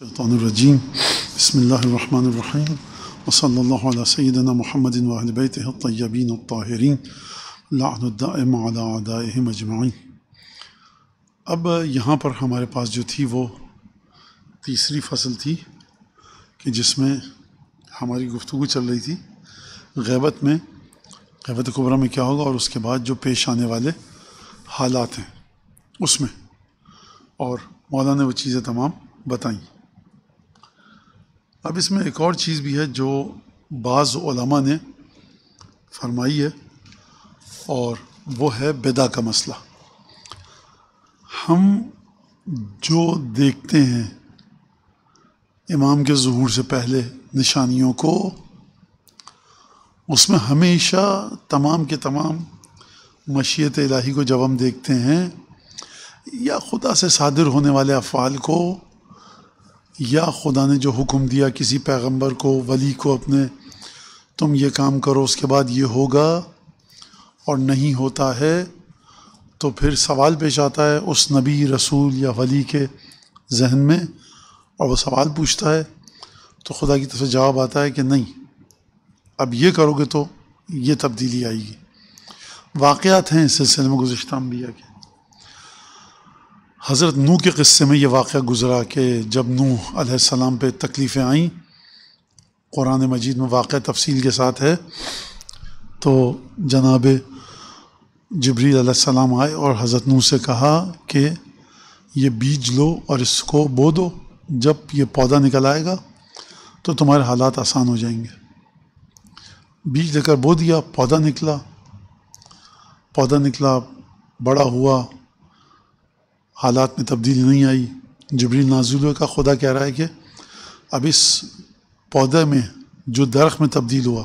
Şeytanirracim. Bismillahirrahmanirrahim. Ve sallallahu ala seyyidina Muhammedin ve ahli beytihi tayyibin tahirin. La'nu daim ala adaihim ecma'in. yahan par hamare paas jo thi wo teesri fasl thi थी jisme hamari guftugu chal rahi thi ghaibat mein ghaibat kubra mein kya hoga aur uske baad jo pesh aane wale halaat hain usme aur maulana ne wo cheeze tamam batayin अब इसमें एक और चीज़ भी है जो बाज़ ने फरमाई है और वो है बेदा का मसला हम जो देखते हैं इमाम के जहूर से पहले निशानियों को उसमें हमेशा तमाम के तमाम मशीत इलाही को जब हम देखते हैं या खुदा से सादिर होने वाले अफ़ाल को या खुदा ने जो हुक्म दिया किसी पैगंबर को वली को अपने तुम ये काम करो उसके बाद ये होगा और नहीं होता है तो फिर सवाल पेश आता है उस नबी रसूल या वली के जहन में और वो सवाल पूछता है तो खुदा की तरफ से जवाब आता है कि नहीं अब ये करोगे तो ये तब्दीली आएगी वाक़ हैं इस सिलसिले में गुज्त अम्बिया के हज़रत नू के क़स्से में ये वाक़ गुज़रा कि जब नूसम पर तकलीफ़ें आईं क़ुरान मजीद में वाक़ तफसील के साथ है तो जनाब जबरी आए और हज़रत नू से कहा कि ये बीज लो और इसको बो दो जब ये पौधा निकल आएगा तो तुम्हारे हालात आसान हो जाएंगे बीज लेकर बो दिया पौधा निकला पौधा निकला बड़ा हुआ हालात में तब्दीली नहीं आई जबरी नाजुल का खुदा कह रहा है कि अब इस पौधे में जो दरख में तब्दील हुआ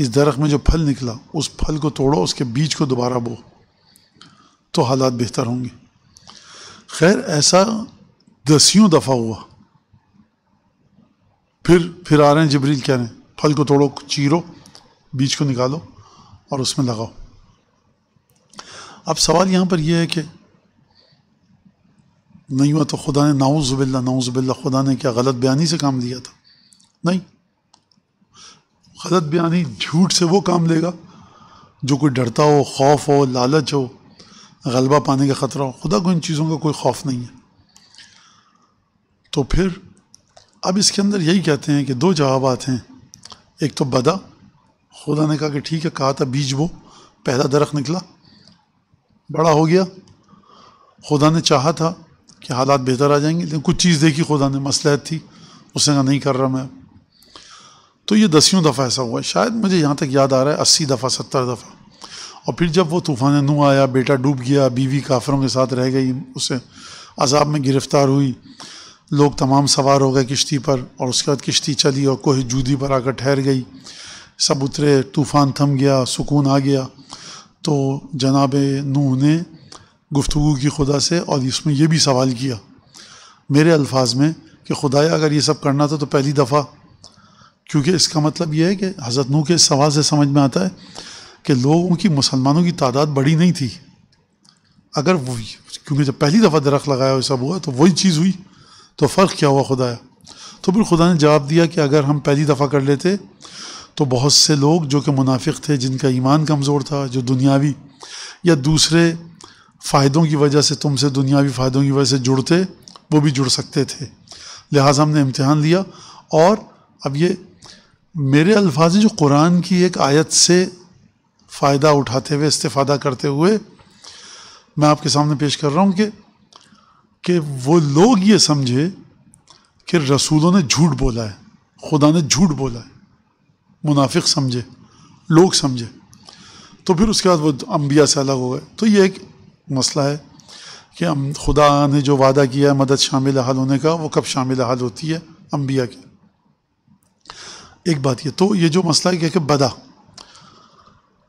इस दरख में जो फल निकला उस फल को तोड़ो उसके बीज को दोबारा बो तो हालात बेहतर होंगे खैर ऐसा दसियों दफ़ा हुआ फिर फिर आ रहे हैं जबरील कह रहे हैं फल को तोड़ो चीरो बीज को निकालो और उसमें लगाओ अब सवाल यहाँ पर यह है कि नहीं हुआ तो खुदा ने नाऊ ज़ुबिल्ला नाऊ ज़ुबिल्ला खुदा ने क्या गलत बयानी से काम लिया था नहीं गलत बयानी झूठ से वो काम लेगा जो कोई डरता हो खौफ हो लालच हो गलबा पाने का ख़तरा हो खुदा को इन चीज़ों का कोई खौफ नहीं है तो फिर अब इसके अंदर यही कहते हैं कि दो जवाब हैं एक तो बदा खुदा ने कहा कि ठीक है कहा था बीज वो पहला दरख्त निकला बड़ा हो गया खुदा ने चाहा था कि हालात बेहतर आ जाएंगे लेकिन कुछ चीज़ देखी खुदा ने मसलहत थी उसने कहा नहीं कर रहा मैं तो ये दसियों दफ़ा ऐसा हुआ है शायद मुझे यहाँ तक याद आ रहा है अस्सी दफ़ा सत्तर दफ़ा और फिर जब वो तूफ़ान नू आया बेटा डूब गया बीवी काफरों के साथ रह गई उसे अजाब में गिरफ़्तार हुई लोग तमाम सवार हो गए किश्ती पर और उसके बाद किश्ती चली और कोहे जूदी पर आकर ठहर गई सब उतरे तूफ़ान थम गया सुकून आ गया तो जनाब नूह ने गुफ्तु की खुदा से और इसमें यह भी सवाल किया मेरे अल्फाज में कि खुदाया अगर ये सब करना था तो पहली दफ़ा क्योंकि इसका मतलब यह है कि हज़रत नू के सवाल से समझ में आता है कि लोगों की मुसलमानों की तादाद बड़ी नहीं थी अगर वही क्योंकि जब पहली दफ़ा दरख्त लगाया सब हुआ तो वही चीज़ हुई तो फ़र्क क्या हुआ खुदाया तो फिर खुदा ने जवाब दिया कि अगर हम पहली दफ़ा कर लेते तो बहुत से लोग जो कि मुनाफिक थे जिनका ईमान कमज़ोर था जो दुनियावी या दूसरे फ़ायदों की वजह से तुमसे दुनियावी फ़ायदों की वजह से जुड़ते वो भी जुड़ सकते थे लिहाजा हमने इम्तहान लिया और अब ये मेरे अल्फाज जो कुरान की एक आयत से फ़ायदा उठाते हुए इस्तादा करते हुए मैं आपके सामने पेश कर रहा हूँ कि कि वो लोग ये समझे कि रसूलों ने झूठ बोला है खुदा ने झूठ बोला है मुनाफिक समझे लोग समझे तो फिर उसके बाद वो अम्बिया से अलग हो गए तो ये एक मसला है कि हम खुदा ने जो वादा किया है मदद शामिल हाल होने का वो कब शामिल हाल होती है अम्बिया के एक बात ये तो ये जो मसला है कि बदा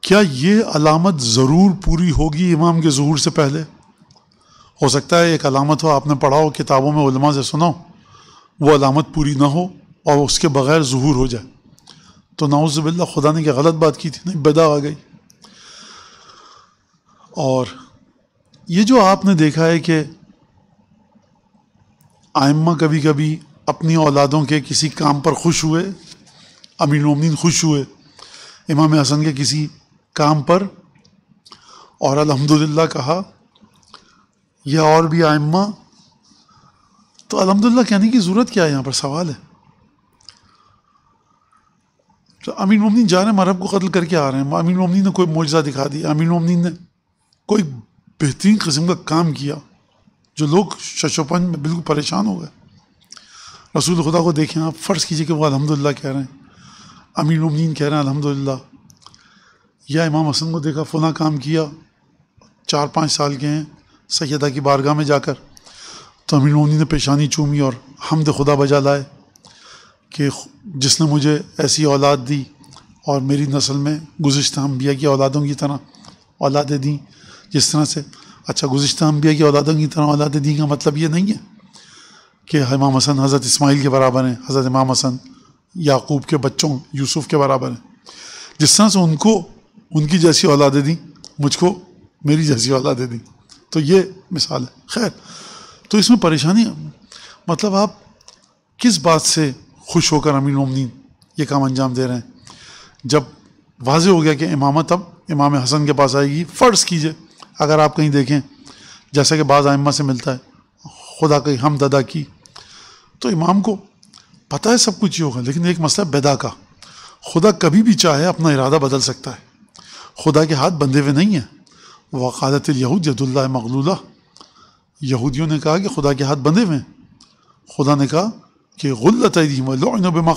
क्या ये अलामत ज़रूर पूरी होगी इमाम के जहूर से पहले हो सकता है एक अलामत हो आपने पढ़ा हो किताबों में उलमा से सुना हो वो अलामत पूरी ना हो और उसके बग़ैर जहूर हो जाए तो नाउज़बिल्ला खुदा ने क्या गलत बात की थी नहीं बदा आ गई और ये जो आपने देखा है कि आयमा कभी कभी अपनी औलादों के किसी काम पर खुश हुए अमीर उमिन खुश हुए इमाम हसन के किसी काम पर और अल्हम्दुलिल्लाह कहा या और भी आयमा तो अलहमदिल्ला कहने की ज़रूरत क्या है यहाँ पर सवाल है तो अमीन ममनिन जा रहे हैं मरहब को कत्ल करके आ रहे हैं अमीन ममनिन ने कोई मुआजा दिखा दिया अमीन ममनिन ने कोई बेहतरीन कस्म का काम किया जो लोग शशोपन में बिल्कुल परेशान हो गए रसूल खुदा को देखें आप फ़र्ज़ कीजिए कि वो अलहमदिल्ला कह रहे हैं अमीन उमनीन कह रहे हैं अलहमदिल्ला या इमाम हसन को देखा फ़लाँ काम किया चार पाँच साल के हैं सैदा की बारगाह में जाकर तो अमीर मोमिन ने पेशानी चूमी और हमद खुदा बजा लाए कि जिसने मुझे ऐसी औलाद दी और मेरी नस्ल में गुज्त हम बिया की औलादों की तरह औलादें दी किस तरह से अच्छा गुज्त अम्बिया की औलादों की तरह औलाद दी का मतलब ये नहीं है कि इमाम हसन हज़रत इसमाइल के बराबर हैं हज़रत इमाम हसन याकूब के बच्चों यूसुफ़ के बराबर हैं जिस तरह से उनको उनकी जैसी औलादें दी मुझको मेरी जैसी औलादें दी तो ये मिसाल है खैर तो इसमें परेशानी मतलब आप किस बात से खुश होकर अमीर उमदीन ये काम अंजाम दे रहे हैं जब वाज हो गया कि इमामत अब इमाम हसन के पास आएगी फ़र्ज़ कीजिए अगर आप कहीं देखें जैसा कि बाज़ आइम्मा से मिलता है खुदा कहीं हम ददा की तो इमाम को पता है सब कुछ ही होगा लेकिन एक मसला बेदा का खुदा कभी भी चाहे अपना इरादा बदल सकता है खुदा के हाथ बंधे हुए नहीं हैं वकालत यहूद यदुल्ला मगलूला यहूदियों ने कहा कि खुदा के हाथ बंधे हुए हैं खुदा ने कहा कि गुल्लत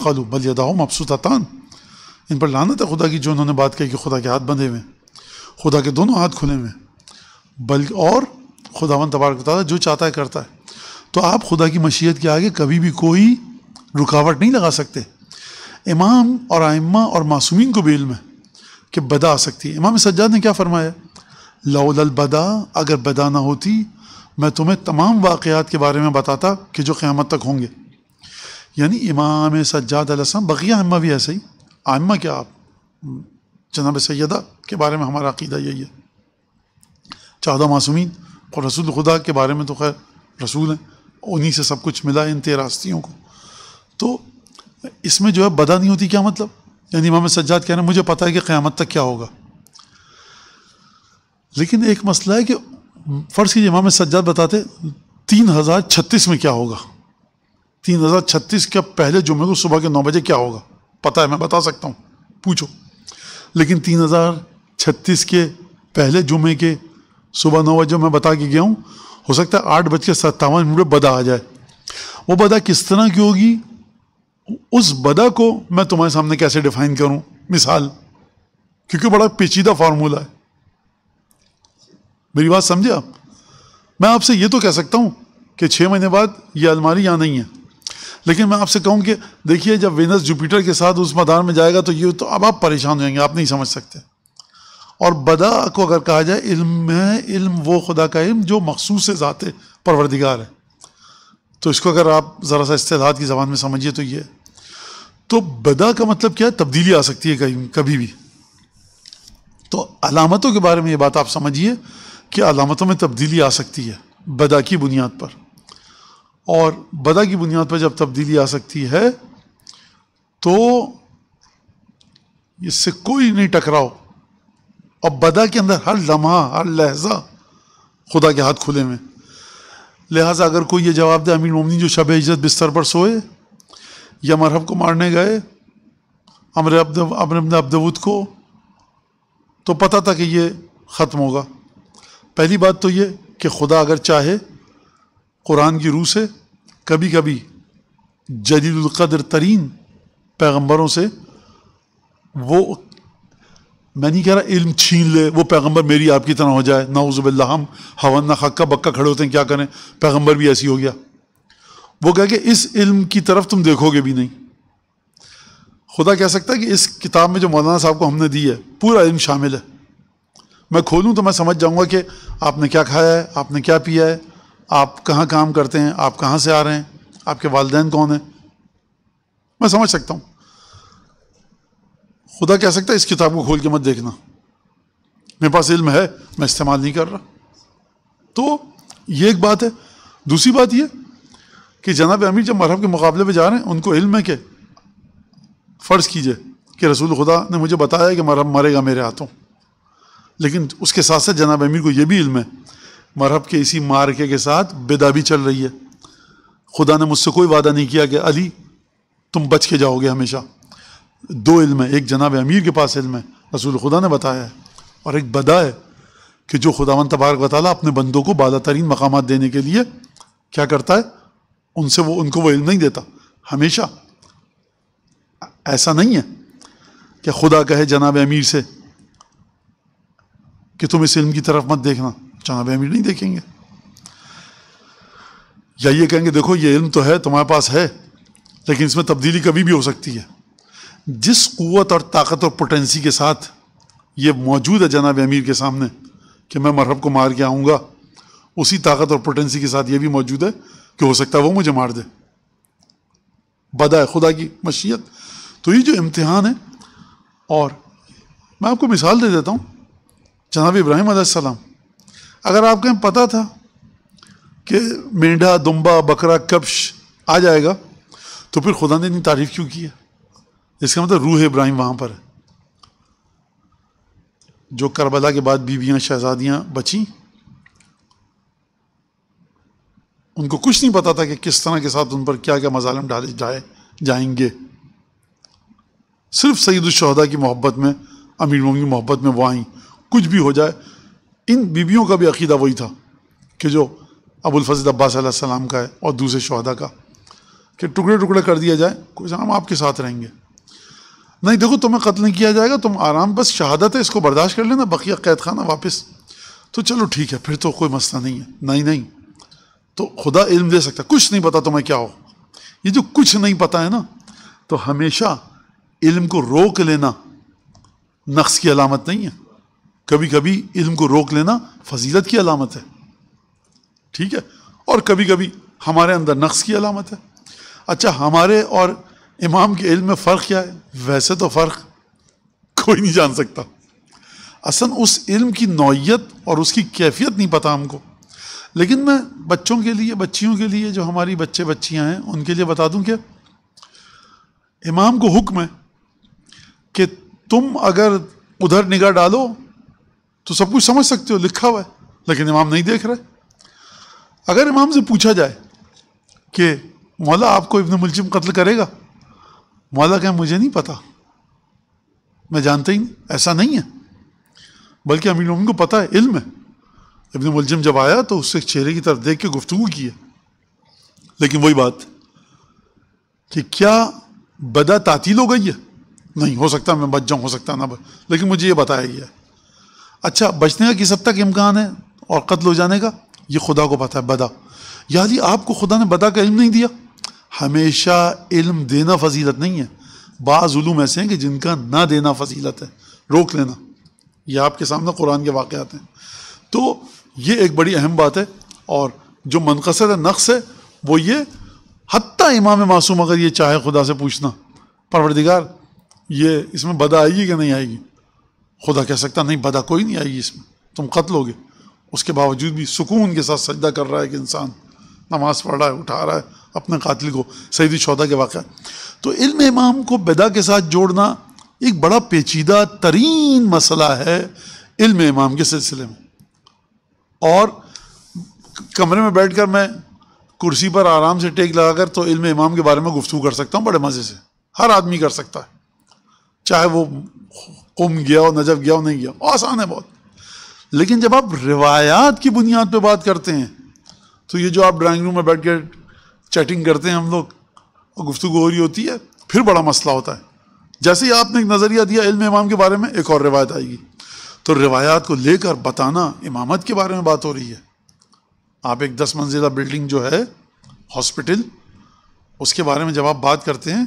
खालू बल यदाओ मबसूतान इन पर लानत है खुदा की जो उन्होंने बात कही कि खुदा के हाथ बंधे हुए हैं खुदा के दोनों हाथ खुले हुए हैं बल्कि और खुदावन तबारक बताता जो चाहता है करता है तो आप खुदा की मशीयत के आगे कभी भी कोई रुकावट नहीं लगा सकते इमाम और आइम्मा और मासूमिन को भी में है कि बदा आ सकती है इमाम सज्जाद ने क्या फरमाया लाउल बदा अगर बदा ना होती मैं तुम्हें तमाम वाक़ात के बारे में बताता कि जो क़्यामत तक होंगे यानी इमाम सज्जाद अलसम बकिया अम्मा भी ऐसे ही आम्मा क्या आप जनाब सैदा के बारे में हमारा अकीदा यही है चौदह मासूमिन और रसूल खुदा के बारे में तो खैर रसूल हैं उन्हीं से सब कुछ मिला इन तेरास्तियों को तो इसमें जो है बदा नहीं होती क्या मतलब यानी इमाम सज्जाद कह रहे हैं मुझे पता है कि क़्यामत तक क्या होगा लेकिन एक मसला है कि फ़र्ज़ कीजिए इमाम सज्जाद बताते तीन हज़ार छत्तीस में क्या होगा तीन हज़ार छत्तीस के पहले जुम्मे को सुबह के नौ बजे क्या होगा पता है मैं बता सकता हूँ पूछो लेकिन तीन हज़ार छत्तीस के पहले जुमे के सुबह नौ बजे मैं बता के गया हूँ हो सकता है आठ बज के सत्तावन मिनट में बदा आ जाए वो बदा किस तरह की होगी उस बदा को मैं तुम्हारे सामने कैसे डिफाइन करूँ मिसाल क्योंकि बड़ा पेचीदा फार्मूला है मेरी बात समझे आप मैं आपसे ये तो कह सकता हूँ कि छः महीने बाद ये अलमारी यहाँ नहीं है लेकिन मैं आपसे कहूँ कि देखिए जब वेनस जुपिटर के साथ उस मदार में जाएगा तो ये तो अब आप परेशान हो जाएंगे आप नहीं समझ सकते और बदा को अगर कहा जाए इल्म है इल्म वो खुदा का इल्म जो मखसूस ज़ात परवरदिगार है तो इसको अगर आप ज़रा सा इस्तेदाद की ज़बान में समझिए तो ये तो बदा का मतलब क्या है तब्दीली आ सकती है कहीं कभी भी तो अलामतों के बारे में ये बात आप समझिए कि अलामतों में तब्दीली आ सकती है बदा की बुनियाद पर और बदा की बुनियाद पर जब तब्दीली आ सकती है तो इससे कोई नहीं टकराओ और बदा के अंदर हर लम्हा हर लहजा खुदा के हाथ खुले में लिहाजा अगर कोई ये जवाब दे अमीर मोमिन जो शब इज़त बिस्तर पर सोए या मरहब को मारने गए अमर अमर अब्द को तो पता था कि ये ख़त्म होगा पहली बात तो ये कि खुदा अगर चाहे कुरान की रूह से कभी कभी जलीलकदर तरीन पैगम्बरों से वो मैं नहीं कह रहा इल्म छीन ले वो पैगंबर मेरी आपकी तरह हो जाए नाउज़बिल्ला हम ना खक्का बक्का खड़े होते हैं क्या करें पैगंबर भी ऐसी हो गया वो कह के इस इल्म की तरफ तुम देखोगे भी नहीं खुदा कह सकता है कि इस किताब में जो मौलाना साहब को हमने दी है पूरा इल्म शामिल है मैं खोलूँ तो मैं समझ जाऊँगा कि आपने क्या खाया है आपने क्या पिया है आप कहाँ काम करते हैं आप कहाँ से आ रहे हैं आपके वालदेन कौन हैं मैं समझ सकता हूँ खुदा कह सकता है इस किताब को खोल के मत देखना मेरे पास इल्म है मैं इस्तेमाल नहीं कर रहा तो ये एक बात है दूसरी बात यह कि जनाब अमीर जब मरहब के मुकाबले में जा रहे हैं उनको इल्म है कि फ़र्ज़ कीजिए कि रसूल खुदा ने मुझे बताया कि मरहब मरेगा मेरे हाथों लेकिन उसके साथ साथ जनाब अमीर को यह भी इल्म है मरहब के इसी मारके के साथ बेदा भी चल रही है खुदा ने मुझसे कोई वादा नहीं किया कि अली तुम बच के जाओगे हमेशा दो इल्म है एक जनाब अमीर के पास इल्म है रसूल खुदा ने बताया है और एक बदा है कि जो खुदा तबारक वाली अपने बंदों को बाला तरीन मकाम देने के लिए क्या करता है उनसे वो उनको वो इल्म नहीं देता हमेशा ऐसा नहीं है कि खुदा कहे जनाब अमीर से कि तुम इस इल्म की तरफ मत देखना जनाब अमीर नहीं देखेंगे या ये कहेंगे देखो ये इल्म तो है तुम्हारे पास है लेकिन इसमें तब्दीली कभी भी हो सकती है जिस क़वत और ताकत और पोटेंसी के साथ ये मौजूद है जनाब अमीर के सामने कि मैं मरहब को मार के आऊँगा उसी ताकत और पोटेंसी के साथ ये भी मौजूद है कि हो सकता है वो मुझे मार दे बदाय खुदा की मशीयत तो ये जो इम्तहान है और मैं आपको मिसाल दे देता हूँ जनाब इब्राहिम आसमाम अगर आपको पता था कि मेंढा दुम्बा बकरा कब्श आ जाएगा तो फिर खुदा ने इतनी तारीफ़ क्यों की है इसका मतलब रूह इब्राहिम वहाँ पर है जो करबला के बाद बीवियाँ शहजादियाँ बची उनको कुछ नहीं पता था कि किस तरह के साथ उन पर क्या क्या मजालम डाले जाए जाएंगे सिर्फ सईदुलशहदा की मोहब्बत में अमीर मोम की मोहब्बत में वो आई कुछ भी हो जाए इन बीबियों का भी अकीदा वही था कि जो अबुलफजल अब्बास का है और दूसरे शहदा का कि टुकड़े टुकड़े कर दिया जाए कोई हम आपके साथ रहेंगे नहीं देखो तुम्हें कत्ल नहीं किया जाएगा तुम आराम बस शहादत है इसको बर्दाश्त कर लेना बकिया कैद खाना वापस तो चलो ठीक है फिर तो कोई मसला नहीं है नहीं नहीं तो खुदा इल्म दे सकता कुछ नहीं पता तुम्हें क्या हो ये जो कुछ नहीं पता है ना तो हमेशा इल्म को रोक लेना नक्स की अलामत नहीं है कभी कभी इल्म को रोक लेना फजीलत की अलामत है ठीक है और कभी कभी हमारे अंदर नक्स की अलामत है अच्छा हमारे और इमाम के इल्म में फ़र्क क्या है वैसे तो फ़र्क कोई नहीं जान सकता असल उस इल्म की नौीयत और उसकी कैफियत नहीं पता हमको लेकिन मैं बच्चों के लिए बच्चियों के लिए जो हमारी बच्चे बच्चियाँ हैं उनके लिए बता दूँ क्या इमाम को हुक्म है कि तुम अगर उधर निगाह डालो तो सब कुछ समझ सकते हो लिखा हुआ है लेकिन इमाम नहीं देख रहे अगर इमाम से पूछा जाए कि मौला आपको इब्न मुलजिम कत्ल करेगा मौला कहें मुझे नहीं पता मैं जानता ही नहीं ऐसा नहीं है बल्कि अमीर उनको पता है इल्म है इबन मुलजिम जब आया तो उससे चेहरे की तरफ देख के गुफ्तु की है लेकिन वही बात कि क्या बदा तातील हो गई है नहीं हो सकता मैं बच जाऊँ हो सकता ना बच लेकिन मुझे ये बताया गया अच्छा बचने का किस हद तक इम्कान है और कत्ल हो जाने का ये खुदा को पता है बदा यानी आपको खुदा ने बदा का इल्म नहीं दिया हमेशा इल्म देना फजीलत नहीं है बाज़ुलूम ऐसे हैं कि जिनका ना देना फजीलत है रोक लेना यह आपके सामने कुरान के वाक़ हैं तो ये एक बड़ी अहम बात है और जो मनकसर नक्स है वो ये हती इमाम मासूम अगर ये चाहे खुदा से पूछना परवरदिगार ये इसमें बदा आएगी कि नहीं आएगी खुदा कह सकता नहीं बदा कोई नहीं आएगी इसमें तुम कत्ल होगे उसके बावजूद भी सुकून के साथ सजदा कर रहा है कि इंसान नमाज़ पढ़ रहा है उठा रहा है अपने कातिल को सईदी शौदा के वाक़ तो इल्म इमाम को बेदा के साथ जोड़ना एक बड़ा पेचीदा तरीन मसला है इल्म इमाम के सिलसिले में और कमरे में बैठ कर मैं कुर्सी पर आराम से टेक लगा कर तो इल्म इमाम के बारे में गुफ्तु कर सकता हूँ बड़े मज़े से हर आदमी कर सकता है चाहे वो कुम गया हो नजब गया हो नहीं गया आसान है बहुत लेकिन जब आप रिवायात की बुनियाद पर बात करते हैं तो ये जो आप ड्राइंग रूम में बैठ कर चैटिंग करते हैं हम लोग और गुफ्तु हो रही होती है फिर बड़ा मसला होता है जैसे ही आपने एक नज़रिया दिया इल्म इमाम के बारे में एक और रिवायत आएगी तो रिवायात को लेकर बताना इमामत के बारे में बात हो रही है आप एक दस मंजिला बिल्डिंग जो है हॉस्पिटल उसके बारे में जब आप बात करते हैं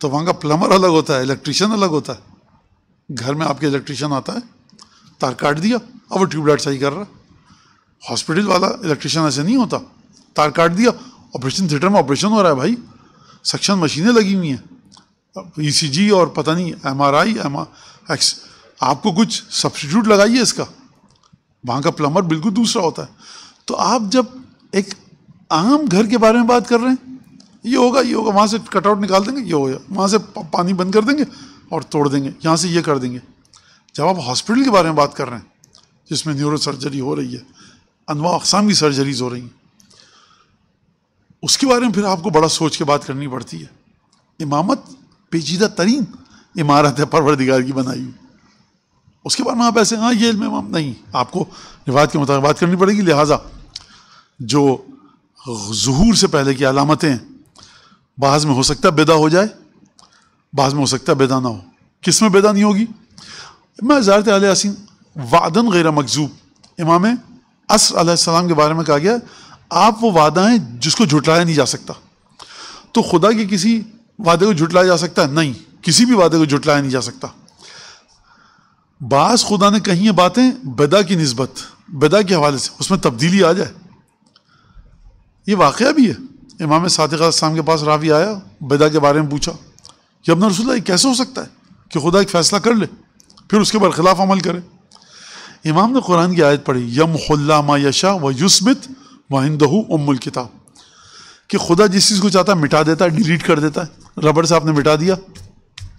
तो वहाँ का प्लम्बर अलग होता है इलेक्ट्रिशियन अलग होता है घर में आपके इलेक्ट्रिशियन आता है तार काट दिया अब वो ट्यूबलाइट सही कर रहा है हॉस्पिटल वाला इलेक्ट्रिशियन ऐसे नहीं होता तार काट दिया ऑपरेशन थिएटर में ऑपरेशन हो रहा है भाई सक्शन मशीनें लगी हुई हैं ई e और पता नहीं M R I M X आपको कुछ सब्सटीट्यूट लगाइए इसका वहाँ का प्लम्बर बिल्कुल दूसरा होता है तो आप जब एक आम घर के बारे में बात कर रहे हैं ये होगा ये होगा वहाँ से कटआउट निकाल देंगे ये होगा वहाँ से पानी बंद कर देंगे और तोड़ देंगे यहाँ से ये कर देंगे जब आप हॉस्पिटल के बारे में बात कर रहे हैं जिसमें न्यूरो सर्जरी हो रही है अनवा अकसाम की सर्जरीज हो रही हैं उसके बारे में फिर आपको बड़ा सोच के बात करनी पड़ती है इमामत पेचीदा तरीन इमारत है परवरदिगार की बनाई हुई उसके बाद में आप ऐसे हाँ ये इमाम नहीं आपको रिवायत के मुताबिक बात करनी पड़ेगी लिहाजा जो जहूर से पहले की अलामतें बाज में हो सकता है बेदा हो जाए बाज में हो सकता है बेदा ना हो किस में बेदा नहीं होगी मैं ज़ारत आल यासिन वादन गैर मकजूब इमाम अस के बारे में कहा गया आप वो वादा हैं जिसको झुटलाया नहीं जा सकता तो खुदा के किसी वादे को झुटलाया जा सकता है नहीं किसी भी वादे को झुटलाया नहीं जा सकता बास खुदा ने कही बातें बेदा की नस्बत बेदा के हवाले से उसमें तब्दीली आ जाए ये वाक़ भी है इमाम सादिकाम के पास रावी आया बेदा के बारे में पूछा कि अब रसुल्ला कैसे हो सकता है कि खुदा एक फ़ैसला कर ले फिर उसके बरखिलाफ अमल करे इमाम ने कुरान की आयत पढ़ी यम खुल्ला मा यशा व युस्मित वाहिंदहू उम्मुल किताब कि खुदा जिस चीज़ को चाहता है मिटा देता है डिलीट कर देता है रबड़ से आपने मिटा दिया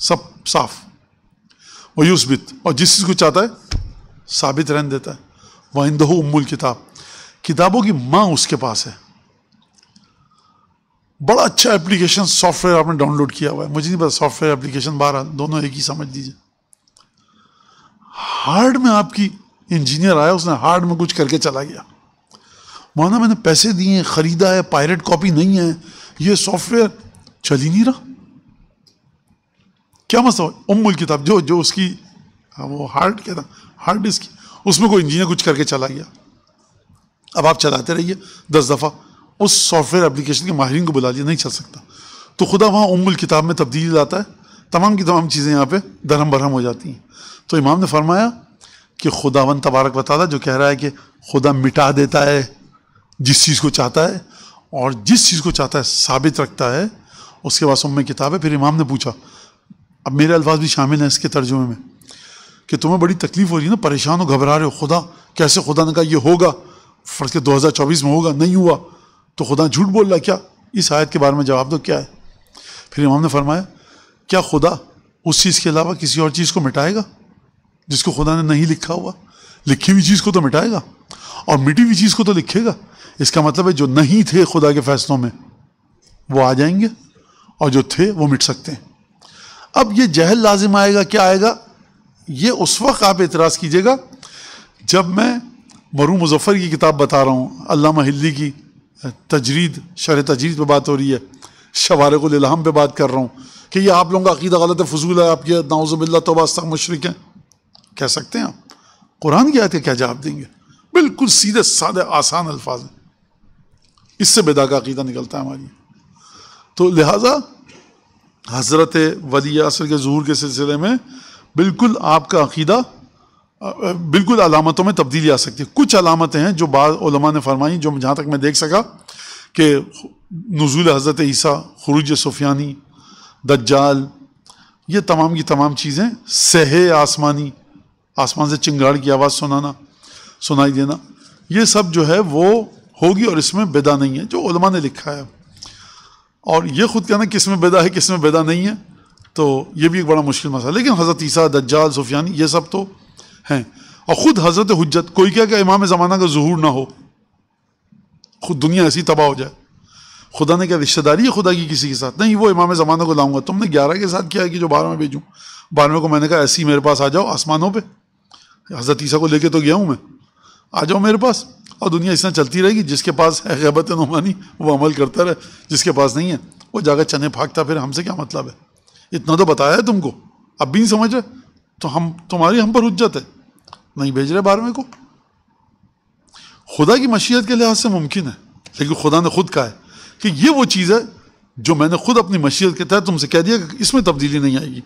सब साफ और यूसबित और जिस चीज़ को चाहता है साबित रहने देता है वाहिंदहू उम्मुल किताब किताबों की माँ उसके पास है बड़ा अच्छा एप्लीकेशन सॉफ्टवेयर आपने डाउनलोड किया हुआ है मुझे नहीं पता सॉफ्टवेयर एप्लीकेशन बारह दोनों एक ही समझ दीजिए हार्ड में आपकी इंजीनियर आया उसने हार्ड में कुछ करके चला गया माना मैंने पैसे दिए ख़रीदा है पायरेट कॉपी नहीं है ये सॉफ्टवेयर चल ही नहीं रहा क्या मसला उमुल किताब जो जो उसकी हाँ, वो हार्ड क्या था हार्ड डिस्क उसमें कोई इंजीनियर कुछ करके चला गया अब आप चलाते रहिए दस दफ़ा उस सॉफ्टवेयर एप्लीकेशन के माहरीन को बुला लिया नहीं चल सकता तो खुदा वहाँ उमुल किताब में तब्दीली लाता है तमाम की तमाम चीज़ें यहाँ पर धरम भरहम हो जाती हैं तो इमाम ने फरमाया कि खुदा वन तबारक बता जो कह रहा है कि खुदा मिटा देता है जिस चीज़ को चाहता है और जिस चीज़ को चाहता है साबित रखता है उसके बाद उम्म किताब है फिर इमाम ने पूछा अब मेरे अल्फाज भी शामिल हैं इसके तर्जुमे में कि तुम्हें बड़ी तकलीफ़ हो रही है ना परेशान हो घबरा रहे हो खुदा कैसे खुदा ने कहा ये होगा फ़र्ज़ के 2024 में होगा नहीं हुआ तो खुदा झूठ बोल रहा क्या इस आयत के बारे में जवाब दो क्या है फिर इमाम ने फरमाया क्या खुदा उस चीज़ के अलावा किसी और चीज़ को मिटाएगा जिसको खुदा ने नहीं लिखा हुआ लिखी हुई चीज़ को तो मिटाएगा और मिटी हुई चीज़ को तो लिखेगा इसका मतलब है जो नहीं थे खुदा के फैसलों में वो आ जाएंगे और जो थे वो मिट सकते हैं अब ये जहल लाजिम आएगा क्या आएगा ये उस वक्त आप एतराज़ कीजिएगा जब मैं मरू मुजफ़र की किताब बता रहा हूँ अल्लामा हिल्ली की तजरीद शर तजरीद पे बात हो रही है शवार लाम पे बात कर रहा हूँ कि ये आप लोगों का अकीदा गलत फजूल है आपके नाउज़बिल्ला तोबा मशरक हैं कह सकते हैं आप कुरान की आयत क्या जवाब देंगे बिल्कुल सीधे साधे आसान अल्फाज हैं इससे बेदा का अकीदा निकलता है हमारी तो लिहाजा हज़रत वली असर के जहूर के सिलसिले में बिल्कुल आपका अकीदा बिल्कुल अलामतों में तब्दीली आ सकती है कुछ अलामतें हैं जो बाद ने फरमाई जो जहाँ तक मैं देख सका कि नजूल हज़रत ईसा खुरुज सुफियानी दज्जाल ये तमाम की तमाम चीज़ें सहे आसमानी आसमान से चिंगाड़ की आवाज़ सुनाना सुनाई देना ये सब जो है वो होगी और इसमें बेदा नहीं है जो उलमा ने लिखा है और ये ख़ुद कहना किस में बेदा है किस में बेदा नहीं है तो ये भी एक बड़ा मुश्किल मसला लेकिन हज़रत ईसा दज्जाल सुफियानी ये सब तो हैं और ख़ुद हज़रत हजत कोई क्या क्या इमाम ज़माना का जहूर ना हो खुद दुनिया ऐसी तबाह हो जाए खुदा ने क्या रिश्तेदारी है खुदा की किसी के साथ नहीं वो इमाम ज़माना को लाऊंगा तुमने ग्यारह के साथ किया है कि जो बारह में भेजूँ बारहवें को मैंने कहा ऐसी मेरे पास आ जाओ आसमानों पर हज़रत ईसा को लेके तो गया हूँ मैं आ जाओ मेरे पास और दुनिया इस तरह चलती रहेगी जिसके पास है गैबत नुमानी वो अमल करता रहे जिसके पास नहीं है वो जाकर चने फाँकता फिर हमसे क्या मतलब है इतना तो बताया है तुमको अब भी नहीं समझ रहे तो हम तुम्हारी हम पर उज्जत है नहीं भेज रहे बारहवें को खुदा की मशीहत के लिहाज से मुमकिन है लेकिन खुदा ने खुद कहा है कि ये वो चीज़ है जो मैंने खुद अपनी मशीहत के तहत तुमसे कह दिया कि इसमें तब्दीली नहीं आएगी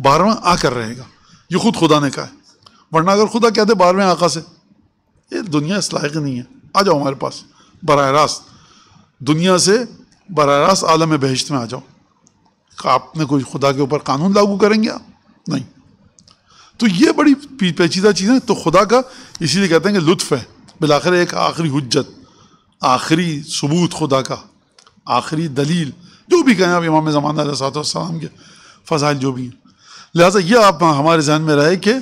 बारहवा आकर रहेगा ये खुद खुदा ने कहा है वरना अगर खुदा कहते बारहवें आका से ये दुनिया इस लायक नहीं है आ जाओ हमारे पास बर रास्त दुनिया से बर रास्त आलम बहिश्त में आ जाओ आपने कोई खुदा के ऊपर कानून लागू करेंगे आप नहीं तो ये बड़ी पेचीदा चीज़ है तो खुदा का इसीलिए कहते हैं कि लुत्फ है बिलाखिर एक आखिरी हजत आखिरी सबूत खुदा का आखिरी दलील जो भी कहें आप इमाम ज़मान सलाम के फसाइल जो भी हैं लिहाजा ये आप हमारे जहन में रहे कि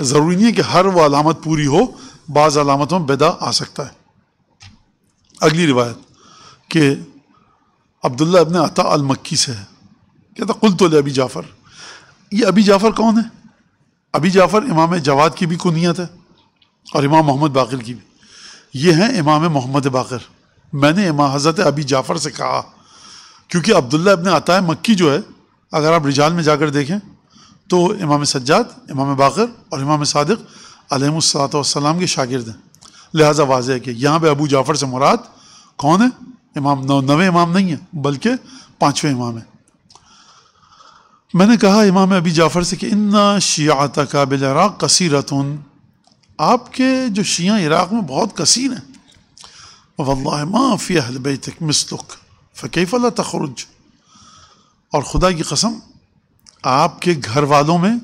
ज़रूरी नहीं है कि हर वो अलामत पूरी हो बाज़ अलामतों में बेदा आ सकता है अगली रिवायत कि अब्दुल्ला अबन अता अलमक्की से है कहता कुल तो अबी जाफ़र ये अबी जाफ़र कौन है अबी जाफ़र इमाम जवाद की भी कुनियत है और इमाम मोहम्मद बाकर की भी ये हैं इमाम मोहम्मद बाकर मैंने इमाम हज़रत अबी जाफ़र से कहा क्योंकि अब्दुल्ला अबन अता मक्की जो है अगर आप रिजाल में जाकर देखें तो इमाम सज्जाद इमाम बाकर और इमाम सदक अलैहिस्सलाम के शागिर्द हैं लिहाजा वाज है कि यहाँ पर अबू जाफ़र से मुराद कौन है इमाम नौ नवे इमाम नहीं है बल्कि पाँचवें इमाम है मैंने कहा इमाम अबी जाफ़र से कि इन्ना शियात काबिल इराक़ रतून आपके जो शिया इराक़ में बहुत कसीर हैं वल्ल माफ़ी तक तखरुज और खुदा की कसम आपके घर वालों में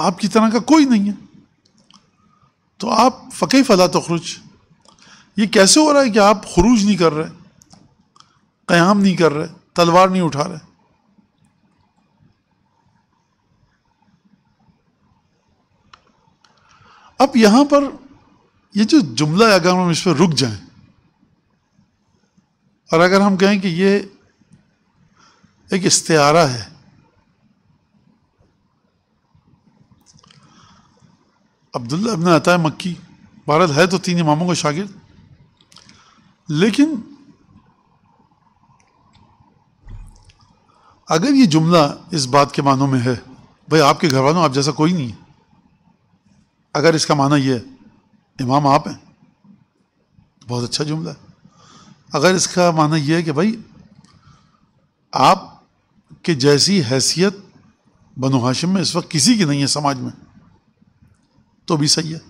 आपकी तरह का कोई नहीं है तो आप फ़की फला तखरुज ये कैसे हो रहा है कि आप खरूज नहीं कर रहे क़याम नहीं कर रहे तलवार नहीं उठा रहे अब यहां पर ये जो जुमला है अगर हम इस पर रुक जाएं और अगर हम कहें कि ये एक इस्तारा है अब्दुल्ला अबन है मक्की भारत है तो तीन इमामों का शागिर लेकिन अगर ये जुमला इस बात के मानों में है भाई आपके घर वालों आप जैसा कोई नहीं है अगर इसका माना ये है इमाम आप हैं तो बहुत अच्छा जुमला है अगर इसका माना यह है कि भाई आप के जैसी हैसियत बनो हाशिम में इस वक्त किसी की नहीं है समाज में तो भी सही है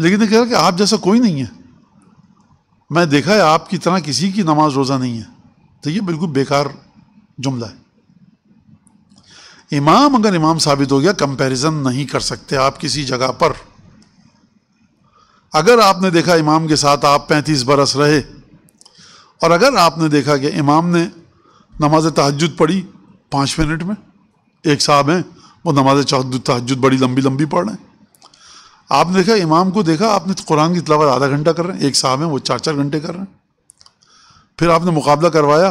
लेकिन कह रहा कि आप जैसा कोई नहीं है मैं देखा है आपकी तरह किसी की नमाज रोज़ा नहीं है तो ये बिल्कुल बेकार जुमला है इमाम अगर इमाम साबित हो गया कंपैरिजन नहीं कर सकते आप किसी जगह पर अगर आपने देखा इमाम के साथ आप 35 बरस रहे और अगर आपने देखा कि इमाम ने नमाज तहजद पढ़ी पाँच मिनट में एक साहब हैं वो नमाज तहजद बड़ी लंबी लंबी पढ़ रहे हैं आपने देखा इमाम को देखा आपने तो कुरान की तलावत आधा घंटा कर रहे हैं एक साहब हैं वो चार चार घंटे कर रहे हैं फिर आपने मुकाबला करवाया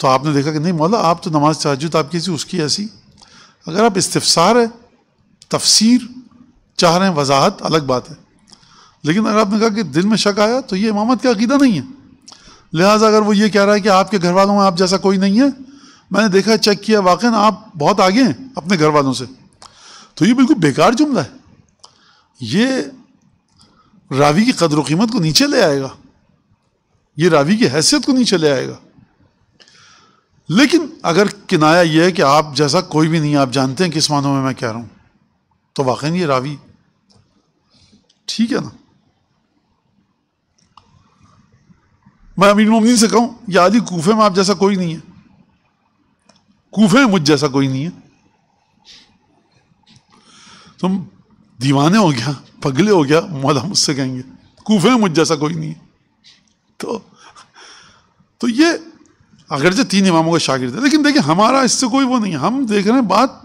तो आपने देखा कि नहीं मौला आप तो नमाज तो आपकी ऐसी उसकी ऐसी अगर आप इस्तफसार है तफसीर चाह रहे हैं वजाहत अलग बात है लेकिन अगर आपने कहा कि दिल में शक आया तो ये इमामत का अकीदा नहीं है लिहाजा अगर वो ये कह रहा है कि आपके घर वालों में आप जैसा कोई नहीं है मैंने देखा चेक किया वाकई आप बहुत आगे हैं अपने घर वालों से तो ये बिल्कुल बेकार जुमला है ये रावी की कदर कीमत को नीचे ले आएगा ये रावी की हैसियत को नीचे ले आएगा लेकिन अगर किनाया यह है कि आप जैसा कोई भी नहीं आप जानते हैं किस मानों में मैं कह रहा हूँ तो वाकई ये रावी ठीक है ना मैं अमीर मोमिन से कहूँ या अली कोफे में आप जैसा कोई नहीं है कोफे में मुझ जैसा कोई नहीं है तुम दीवाने हो गया पगले हो गया मौला मुझसे कहेंगे कूफे में मुझ जैसा कोई नहीं है तो तो ये अगरचे तीन इमामों का शागिर्द है लेकिन देखिए हमारा इससे कोई वो नहीं है हम देख रहे हैं बात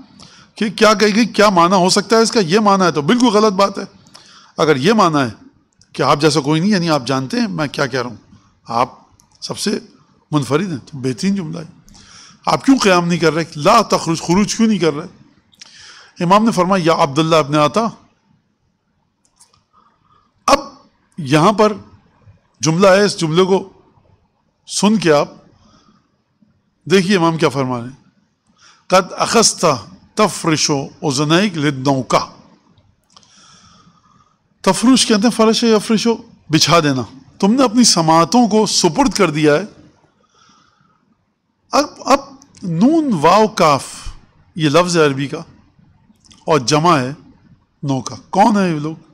कि क्या गई क्या माना हो सकता है इसका ये माना है तो बिल्कुल गलत बात है अगर ये माना है कि आप जैसा कोई नहीं यानी आप जानते हैं मैं क्या कह रहा हूँ आप सबसे मुनफरद हैं तो बेहतरीन जुमला है आप क्यों क़्याम नहीं कर रहे ला तखरुज खरूज क्यों नहीं कर रहे इमाम ने फरमाया अब्दुल्ला अपने आता यहां पर जुमला है इस जुमले को सुन के आप देखिए इमाम क्या फरमा रहे कद अखस्ता तफरिशो उजनैक लिदनों का तफरुश कहते हैं फरश या फरिशो बिछा देना तुमने अपनी समातों को सुपुर्द कर दिया है अब अब नून वाव काफ ये लफ्ज़ है अरबी का और जमा है नो का कौन है ये लोग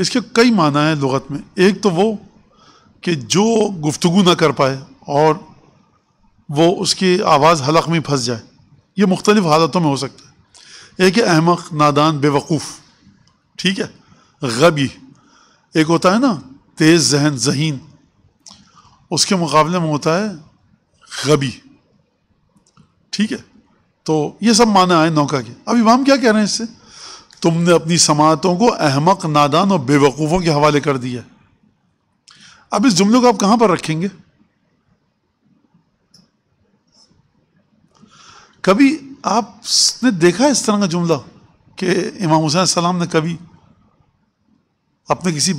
इसके कई माना है लगत में एक तो वो कि जो गुफ्तु ना कर पाए और वो उसकी आवाज़ हलक में फंस जाए ये मुख्तलिफ़ हालतों में हो सकता है एक है अहमक नादान बेवकूफ़ ठीक है गबी एक होता है ना तेज़ जहन जहीन उसके मुकाबले में होता है गबी ठीक है तो ये सब माना है नौका के अब इमाम क्या कह रहे हैं इससे तुमने अपनी समातों को अहमक नादान और बेवकूफ़ों के हवाले कर दिया अब इस जुमले को आप कहां पर रखेंगे कभी आपने देखा इस तरह का जुमला कि इमाम हुसैन सलाम ने कभी अपने किसी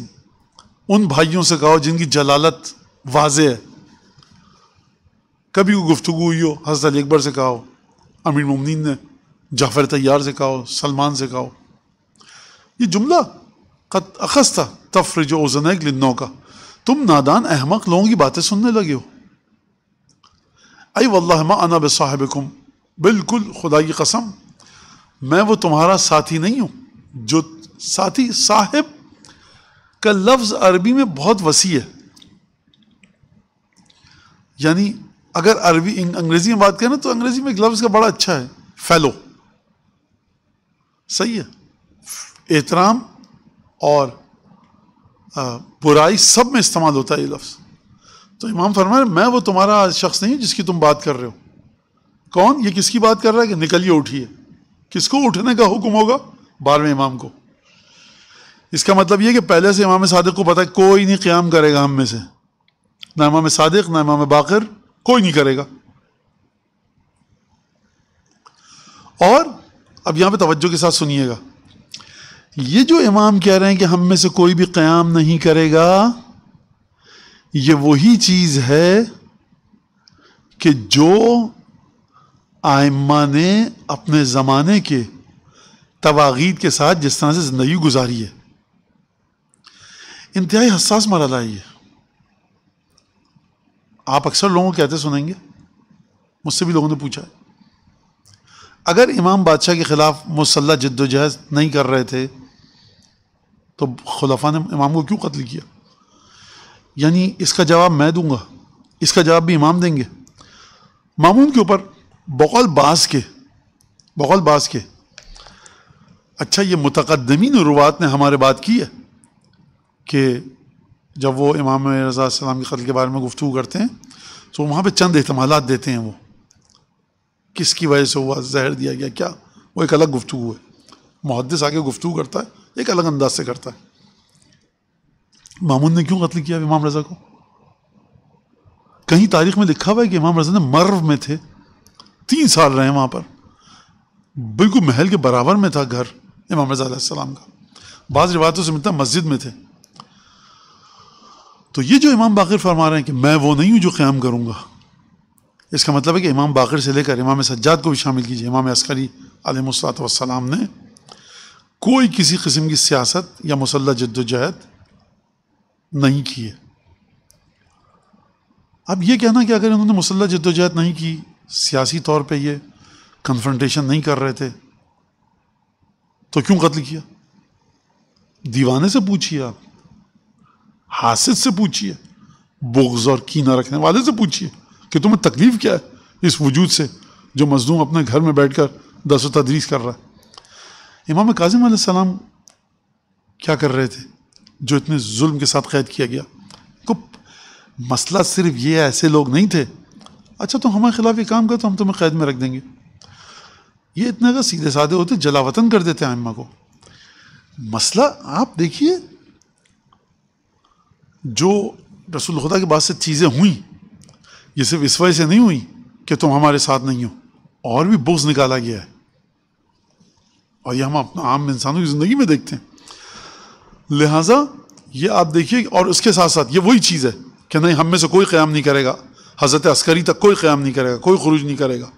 उन भाइयों से कहा जिनकी जलालत वाज है कभी वो गुफ्तु हुई हो हजरत अली अकबर से कहा अमीर ममनिन ने जाफर तैयार से कहा सलमान से कहा ये जुमला कत अखस्ता तफरज ओजनक लिन्नों का तुम नादान अहमक लोगों की बातें सुनने लगे हो आई वल्लाह अना बसाहबकुम बिल्कुल खुदा की कसम मैं वो तुम्हारा साथी नहीं हूँ जो साथी साहिब का लफ्ज़ अरबी में बहुत वसी है यानी अगर अरबी अंग्रेज़ी में बात करें तो अंग्रेज़ी में एक लफ्ज़ का बड़ा अच्छा है फैलो सही है एहतराम और बुराई सब में इस्तेमाल होता है ये लफ्ज़ तो इमाम फरमा मैं वो तुम्हारा शख्स नहीं जिसकी तुम बात कर रहे हो कौन ये किसकी बात कर रहा है कि निकलिए उठिए किसको उठने का हुक्म होगा बारहवें इमाम को इसका मतलब ये कि पहले से इमाम सादिक को पता है कोई नहीं क़्याम करेगा हम में से ना इमाम सादिक ना इमाम बाकर कोई नहीं करेगा और अब यहाँ पे तवज्जो के साथ सुनिएगा ये जो इमाम कह रहे हैं कि हम में से कोई भी क्याम नहीं करेगा ये वही चीज़ है कि जो आयमा ने अपने ज़माने के तवागीद के साथ जिस तरह से ज़िंदगी गुजारी है इंतहाई हसास मरला है आप अक्सर लोगों को कहते सुनेंगे मुझसे भी लोगों ने पूछा है अगर इमाम बादशाह के ख़िलाफ़ मुसल्ला जद्दोजहद नहीं कर रहे थे तो खुलाफा ने इमाम को क्यों कत्ल किया यानी इसका जवाब मैं दूंगा इसका जवाब भी इमाम देंगे मामून के ऊपर बकौल बास के बकौल बास के अच्छा ये मतकदमिन रुवात ने हमारे बात की है कि जब वो इमाम रज़ा सलाम के कत्ल के बारे में गुफ्तु करते हैं तो वहाँ पर चंद अहतमाल देते हैं वो किसकी वजह से हुआ जहर दिया गया क्या वो एक अलग गुफ्तु है मुहदस आके गुफ्तु करता है एक अलग अंदाज से करता है मामून ने क्यों कत्ल किया इमाम रज़ा को कहीं तारीख में लिखा हुआ है कि इमाम रज़ा ने मर्व में थे तीन साल रहे वहां पर बिल्कुल महल के बराबर में था घर इमाम रज़ा का बाज़ रिवायतों से मिलता मस्जिद में थे तो ये जो इमाम बाकर फरमा रहे हैं कि मैं वो नहीं हूं जो क़्याम करूँगा इसका मतलब है कि इमाम बाकर से लेकर इमाम सज्जाद को भी शामिल कीजिए इमाम अस्करी आलमसलात वसलाम ने कोई किसी किस्म की सियासत या मुसल्ला जद्दोजहद नहीं की है अब यह कहना कि अगर इन्होंने मुसल्ला जद्दोजहद नहीं की सियासी तौर पर यह कन्फ्रंटेशन नहीं कर रहे थे तो क्यों कत्ल किया दीवाने से पूछिए आप हासिद से पूछिए बोगज और की ना रखने वाले से पूछिए कि तुम्हें तकलीफ क्या है इस वजूद से जो मजदूम अपने घर में बैठ कर दस तदरीस कर रहा है इमाम काजिम सलाम क्या कर रहे थे जो इतने जुल्म के साथ कैद किया गया तो मसला सिर्फ ये ऐसे लोग नहीं थे अच्छा तो हमारे खिलाफ ये काम कर तो हम तुम्हें कैद में रख देंगे ये इतना का सीधे साधे होते जलावतन कर देते हैं को मसला आप देखिए जो रसूल खुदा के बाद से चीज़ें हुई ये सिर्फ इस वजह से नहीं हुई कि तुम हमारे साथ नहीं हो और भी बुग्स निकाला गया है और ये हम अपना आम इंसानों की ज़िंदगी में देखते हैं लिहाजा ये आप देखिए और उसके साथ साथ ये वही चीज़ है कि नहीं हम में से कोई क़्याम नहीं करेगा हज़रत अस्करी तक कोई क़्याम नहीं करेगा कोई खरूज नहीं करेगा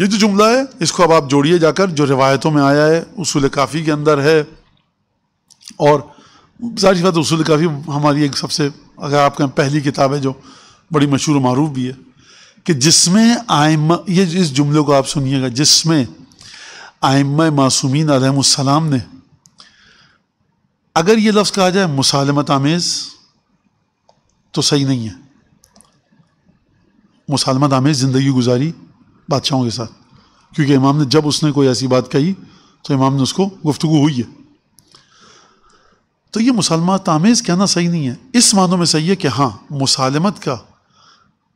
ये जो जुमला है इसको अब आप जोड़िए जाकर जो रिवायतों में आया है उसूल काफ़ी के अंदर है और सारी बात उसूल काफ़ी हमारी एक सबसे अगर आप कहें पहली किताब है जो बड़ी मशहूर मरूफ भी है कि जिसमें आयमा ये इस जुमले को आप सुनिएगा जिसमें आम मासूमिन आलम ने अगर ये लफ्ज़ कहा जाए मुसालमत आमेज़ तो सही नहीं है मुसालमत आमेज़ ज़िंदगी गुजारी बादशाहों के साथ क्योंकि इमाम ने जब उसने कोई ऐसी बात कही तो इमाम ने उसको गुफ्तु हुई है तो ये मुसलमान आमेज़ कहना सही नहीं है इस मानों में सही है कि हाँ मुसालमत का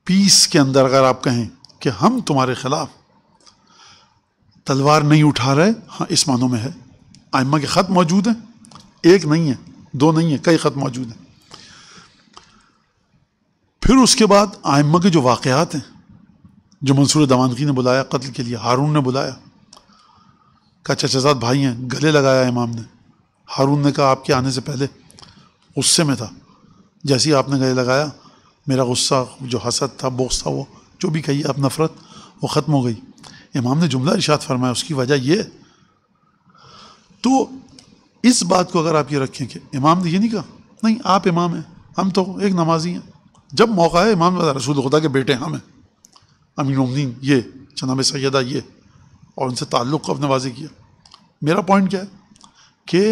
पीस के अंदर अगर आप कहें कि हम तुम्हारे ख़िलाफ़ तलवार नहीं उठा रहे हाँ इस मानों में है आयमा के ख़त मौजूद हैं एक नहीं है दो नहीं है कई ख़त मौजूद हैं फिर उसके बाद आयमा के जो वाक़ात हैं जो मंसूर दवानकी ने बुलाया कत्ल के लिए हारून ने बुलाया का चचाजाद अच्छा, भाई हैं गले लगाया इमाम ने हारून ने कहा आपके आने से पहले गुस्से में था जैसे ही आपने गले लगाया मेरा गुस्सा जो हसद था बोस था वो जो भी कही आप नफ़रत वो ख़त्म हो गई इमाम ने जुमला इर्शाद फरमाया उसकी वजह यह तो इस बात को अगर आप ये रखें कि इमाम ने यह नहीं कहा नहीं आप इमाम हैं हम तो एक नमाजी हैं जब मौका है इमाम रसूल खुदा के बेटे हम हैं अमीन उमदीन ये जनाब सैदा ये और उनसे ताल्लुक़ को अपने वाजी किया मेरा पॉइंट क्या है कि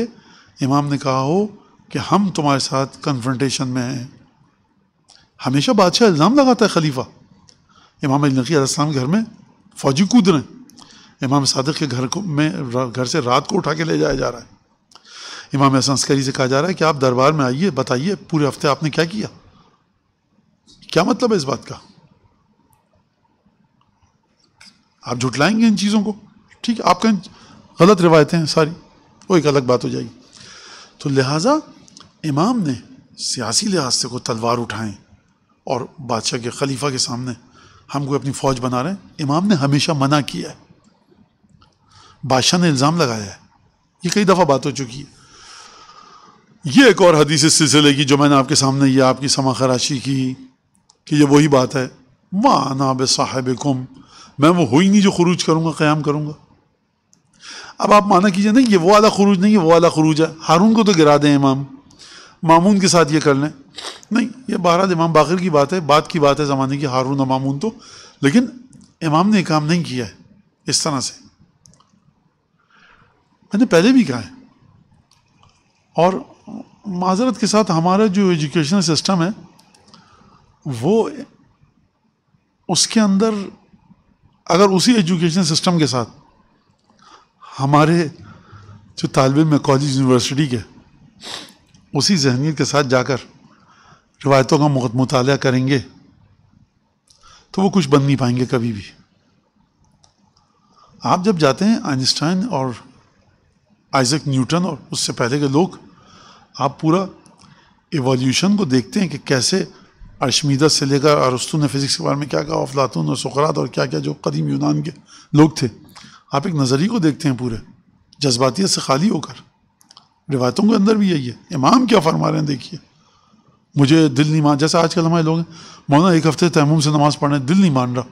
इमाम ने कहा हो कि हम तुम्हारे साथ कन्फ्रंटेशन में हैं हमेशा बादशाह इल्ज़ाम लगाता है खलीफा इमाम नकी के घर में फौजी कूद रहे हैं इमाम सादक के घर को में घर से रात को उठा के ले जाया जा रहा है इमाम असंस्करी से कहा जा रहा है कि आप दरबार में आइए बताइए पूरे हफ्ते आपने क्या किया क्या मतलब है इस बात का आप झुटलाएंगे इन चीज़ों को ठीक है आपका गलत रिवायतें हैं सारी वो एक अलग बात हो जाएगी तो लिहाजा इमाम ने सियासी लिहाज से को तलवार उठाएं और बादशाह के खलीफा के सामने हम कोई अपनी फ़ौज बना रहे हैं इमाम ने हमेशा मना किया है बादशाह ने इल्ज़ाम लगाया है ये कई दफ़ा बात हो चुकी है ये एक और हदीस इस सिलसिले की जो मैंने आपके सामने यह आपकी समा खराशी की कि ये वही बात है माँ नाब साहब कुम मैं वो हुई नहीं जो खरूज करूँगा क़्याम करूँगा अब आप माना कीजिए नहीं ये वो वाला खरूज नहीं है वो वाला खरूज है हारून को तो गिरा दें इमाम मामून के साथ ये कर लें नहीं ये बहरहाल इमाम बाकर की बात है बात की बात है ज़माने की हारून मामून तो लेकिन इमाम ने काम नहीं किया है इस तरह से मैंने पहले भी कहा है और माजरत के साथ हमारा जो एजुकेशनल सिस्टम है वो उसके अंदर अगर उसी एजुकेशन सिस्टम के साथ हमारे जो तालब में कॉलेज यूनिवर्सिटी के उसी जहनीत के साथ जाकर रिवायतों का मताल करेंगे तो वो कुछ बन नहीं पाएंगे कभी भी आप जब जाते हैं आइंस्टाइन और आइजक न्यूटन और उससे पहले के लोग आप पूरा एवोल्यूशन को देखते हैं कि कैसे अर्शमीदा से लेकर अरस्तु ने फिज़िक्स के बारे में क्या कहा अफलातून और सुखरात और क्या क्या जो कदीम यूनान के लोग थे आप एक नज़रिए को देखते हैं पूरे जज्बातियत से खाली होकर रिवायतों के अंदर भी यही है इमाम क्या फरमा रहे हैं देखिए मुझे दिल नहीं मान जैसे आजकल हमारे लोग हैं मौना एक हफ्ते तहमुम से नमाज़ पढ़ने दिल नहीं मान रहा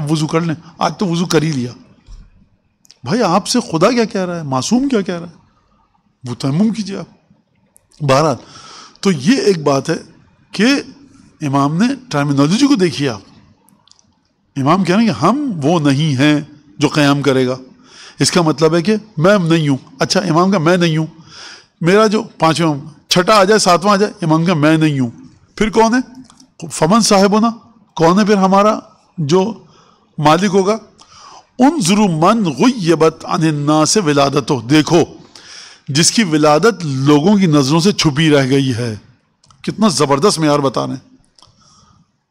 अब वज़ू कर लें आज तो वज़ू कर ही लिया भाई आपसे खुदा क्या कह रहा है मासूम क्या कह रहा है वो तयम कीजिए आप बहरहाल तो ये एक बात है कि इमाम ने टर्मिनोलॉजी को देखिए आप इमाम कह रहे हैं कि हम वो नहीं हैं जो क़्याम करेगा इसका मतलब है कि मैं नहीं हूँ अच्छा इमाम का मैं नहीं हूँ मेरा जो पांचवा छठा आ जाए सातवां आ जाए इमाम का मैं नहीं हूँ फिर कौन है फमन साहेब होना कौन है फिर हमारा जो मालिक होगा उन मन गुयबत अन्ना से विलादत हो देखो जिसकी विलादत लोगों की नज़रों से छुपी रह गई है कितना ज़बरदस्त मैार बता रहे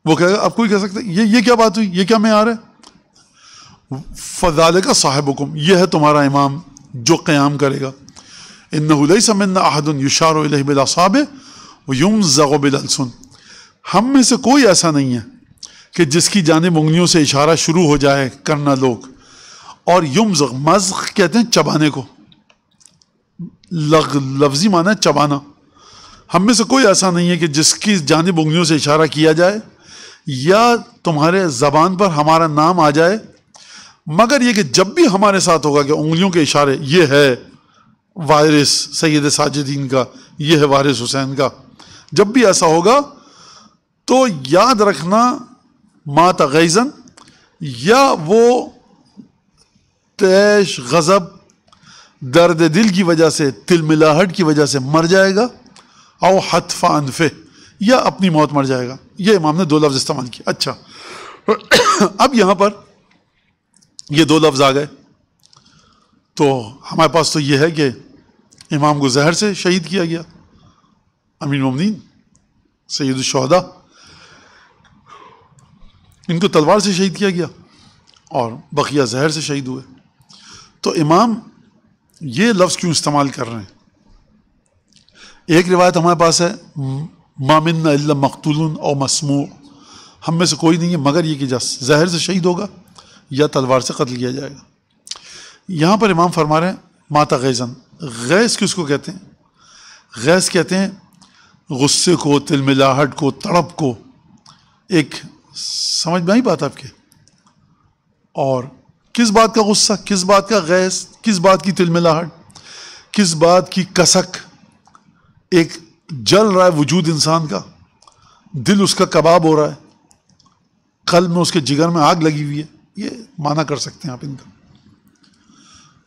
वो कहेगा आप कोई कह सकते ये ये क्या बात हुई ये क्या मैार है फजाल का साहेब हुकुम यह है तुम्हारा इमाम जो क़्याम करेगा इन्नहु लैसा मिन्ना अहदुन युशार बिलासाब युम ज़गो बिलसन हम में से कोई ऐसा नहीं है कि जिसकी जानब उंगलियों से इशारा शुरू हो जाए करना लोग और युम जग मज कहते हैं चबाने को लग लफ्जी माना चबाना हम में से कोई ऐसा नहीं है कि जिसकी जानब उंगलियों से इशारा किया जाए या तुम्हारे ज़बान पर हमारा नाम आ जाए मगर यह कि जब भी हमारे साथ होगा कि उंगलियों के इशारे ये है वायरस सैद साजिदीन का यह है वारिस हुसैन का जब भी ऐसा होगा तो याद रखना मात गैज़न या वो तैश गज़ब दर्द दिल की वजह से तिल मिलाहट की वजह से मर जाएगा और हतफा अनफे या अपनी मौत मर जाएगा ये इमाम ने दो लफ्ज़ इस्तेमाल किया अच्छा अब यहाँ पर ये दो लफ्ज़ आ गए तो हमारे पास तो ये है कि इमाम को जहर से शहीद किया गया अमीन ममदीन सैद शहदा इनको तलवार से शहीद किया गया और बकिया जहर से शहीद हुए तो इमाम ये लफ्ज़ क्यों इस्तेमाल कर रहे हैं एक रिवायत हमारे पास है मामिन अल्ला मकतूल और मसमू हम में से कोई नहीं है मगर ये कि जहर से शहीद होगा या तलवार से कत्ल किया जाएगा यहाँ पर इमाम फरमा रहे हैं माता गैज़न गैस किसको कहते हैं गैस कहते हैं गुस्से को तिलमिलाहट को तड़प को एक समझ में आई बात आपके और किस बात का गुस्सा किस बात का गैस किस बात की तिलमिलाहट किस बात की कसक एक जल रहा है वजूद इंसान का दिल उसका कबाब हो रहा है कल में उसके जिगर में आग लगी हुई है ये माना कर सकते हैं आप इनका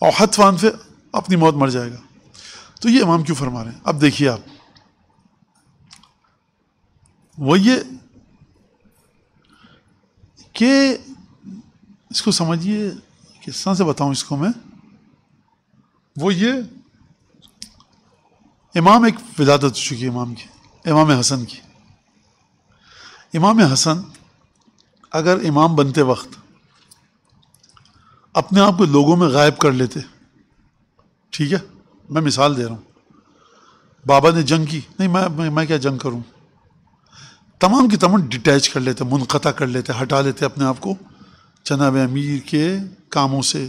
और हथ फान से अपनी मौत मर जाएगा तो ये इमाम क्यों फरमा रहे हैं अब देखिए आप वो ये के इसको समझिए किस तरह से बताऊं इसको मैं वो ये इमाम एक विदादत हो चुकी है इमाम की इमाम हसन की इमाम हसन अगर इमाम बनते वक्त अपने आप को लोगों में गायब कर लेते ठीक है मैं मिसाल दे रहा हूँ बाबा ने जंग की नहीं मैं मैं, मैं क्या जंग करूँ तमाम की तमाम डिटैच कर लेते मुनक़ा कर लेते हटा लेते अपने आप को जनाब अमीर के कामों से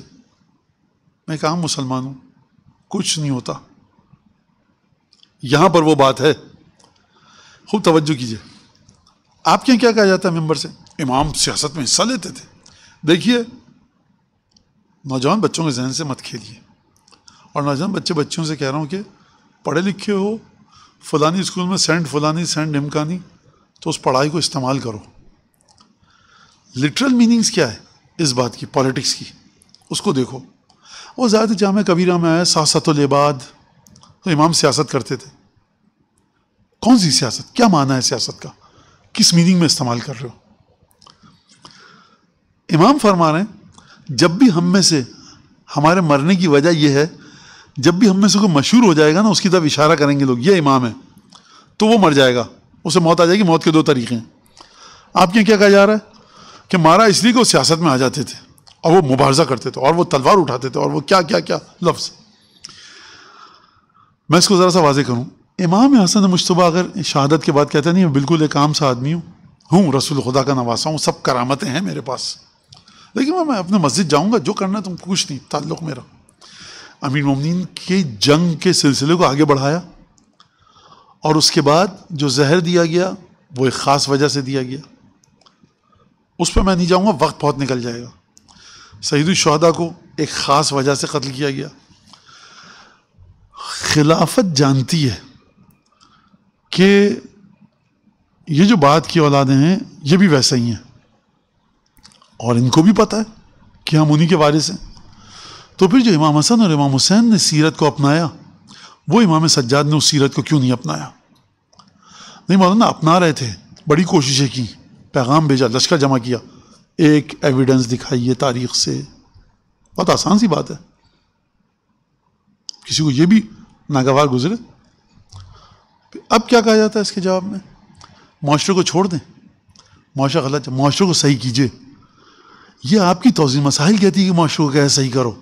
मैं कहा मुसलमान हूँ कुछ नहीं होता यहाँ पर वो बात है खूब तवज्जो कीजिए आपके यहाँ क्या कहा जाता है मेम्बर से इमाम सियासत में हिस्सा लेते थे देखिए नौजवान बच्चों के जहन से मत खेलिए और नौजवान बच्चे बच्चों से कह रहा हूँ कि पढ़े लिखे हो फलानी स्कूल में सेंट फलानी सेंट निमकानी तो उस पढ़ाई को इस्तेमाल करो लिटरल मीनिंग्स क्या है इस बात की पॉलिटिक्स की उसको देखो वो ज़्यादा जाम कबीरा में आया सियासतुलबाद तो इमाम सियासत करते थे कौन सी सियासत क्या माना है सियासत का किस मीनिंग में इस्तेमाल कर रहे हो इमाम फरमा रहे हैं जब भी हम में से हमारे मरने की वजह यह है जब भी हम में से कोई मशहूर हो जाएगा ना उसकी तरफ इशारा करेंगे लोग ये इमाम है तो वो मर जाएगा उसे मौत आ जाएगी मौत के दो तरीके हैं आपके क्या कहा जा रहा है कि मारा इसलिए कि वो सियासत में आ जाते थे और वो मुबारजा करते थे और वो तलवार उठाते थे और वो क्या क्या क्या लफ्ज़ मैं इसको ज़रा सा वाजे करूँ इमाम हसन मुशतबा अगर शहादत के बाद कहते नहीं मैं बिल्कुल एक आम सा आदमी हूँ हूँ रसूल खुदा का नवासा हूँ सब करामतें हैं मेरे पास लेकिन मैं मैं अपने मस्जिद जाऊँगा जो करना तुम कुछ नहीं ताल्लुक मेरा अमीर ममिन के जंग के सिलसिले को आगे बढ़ाया और उसके बाद जो जहर दिया गया वो एक ख़ास वजह से दिया गया उस पर मैं नहीं जाऊँगा वक्त बहुत निकल जाएगा सईद शहदा को एक ख़ास वजह से कत्ल किया गया खिलाफत जानती है कि ये जो बात की औलादें हैं ये भी वैसे ही हैं और इनको भी पता है कि हम उन्हीं के वारिस हैं तो फिर जो इमाम हसन और इमाम हुसैन ने सीरत को अपनाया वो इमाम सज्जाद ने उस सीरत को क्यों नहीं अपनाया नहीं मौलाना अपना रहे थे बड़ी कोशिशें की पैगाम भेजा लश्कर जमा किया एक एविडेंस दिखाइए तारीख से बहुत आसान सी बात है किसी को ये भी नागवार गुजरे अब क्या कहा जाता है इसके जवाब में माशरे को छोड़ दें माशरा गलत माशरे को सही कीजिए यह आपकी तोज़ी मसाइल कहती है कि माशो कैसे सही करो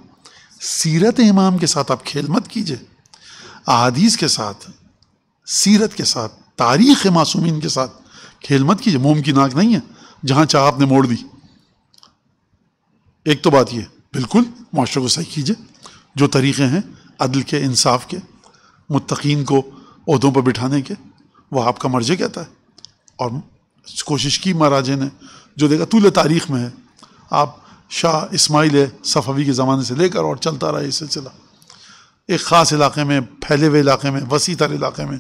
सीरत इमाम के साथ आप खेल मत कीजिए अदीस के साथ सीरत के साथ तारीख़ मासूमिन के साथ खेल मत कीजिए मोम की नाक नहीं है जहाँ चाह आपने मोड़ दी एक तो बात यह बिल्कुल माशरे को सही कीजिए जो तरीक़े हैं अदल के इंसाफ के मुतकीन को अहदों पर बिठाने के वह आपका मर्ज कहता है और कोशिश की महाराजे ने जो देखा तूल तारीख़ में है आप शाह इस्माइल सफ़वी के ज़माने से लेकर और चलता रहा ये सिलसिला एक ख़ास इलाके में फैले हुए इलाके में वसी तर इलाके में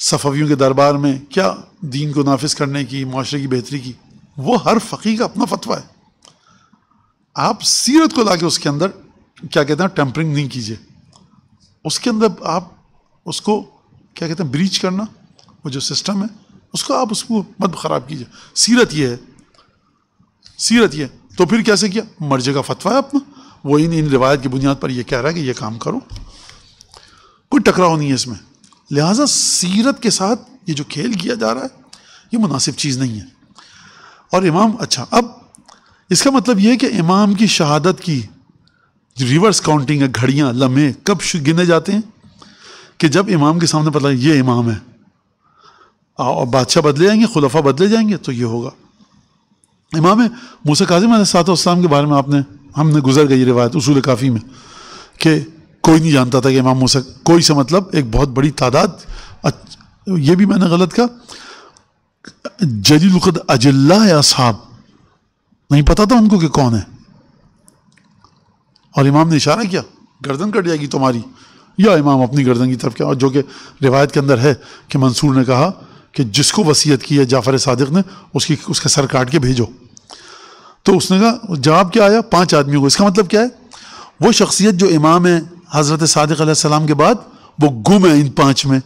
सफ़वियों के दरबार में क्या दीन को नाफिज करने की माशरे की बेहतरी की वो हर फ़कीर का अपना फतवा है आप सीरत को ला के उसके अंदर क्या कहते हैं टेम्परिंग नहीं कीजिए उसके अंदर आप उसको क्या कहते हैं ब्रीच करना वो जो सिस्टम है उसको आप उसको मत ख़राब कीजिए सीरत ये है सीरत ये तो फिर कैसे किया मर्जे का फतवा है अपना वो इन इन रिवायत की बुनियाद पर ये कह रहा है कि ये काम करो कोई टकराव नहीं है इसमें लिहाजा सीरत के साथ ये जो खेल किया जा रहा है ये मुनासिब चीज़ नहीं है और इमाम अच्छा अब इसका मतलब यह है कि इमाम की शहादत की रिवर्स काउंटिंग है घड़ियाँ लम्हे कब गिने जाते हैं कि जब इमाम के सामने पता ये इमाम है और बादशाह बदले जाएंगे खुलफा बदले जाएंगे तो ये होगा इमाम मूसा काजिम सातम के बारे में आपने हमने गुजर गई रिवायत उसूल काफ़ी में कि कोई नहीं जानता था कि इमाम मूसा कोई से मतलब एक बहुत बड़ी तादाद ये भी मैंने गलत कहा जलीलकद अजल्ला या साहब नहीं पता था उनको कि कौन है और इमाम ने इशारा किया गर्दन कट जाएगी तुम्हारी या इमाम अपनी गर्दन की तरफ क्या और जो कि रिवायत के अंदर है कि मंसूर ने कहा कि जिसको वसीयत की है जाफ़र सदक ने उसकी उसका सर काट के भेजो तो उसने कहा जवाब क्या आया पांच आदमियों को इसका मतलब क्या है वो शख्सियत जो इमाम है हज़रत सदक सलाम के बाद वो गुम है इन पाँच में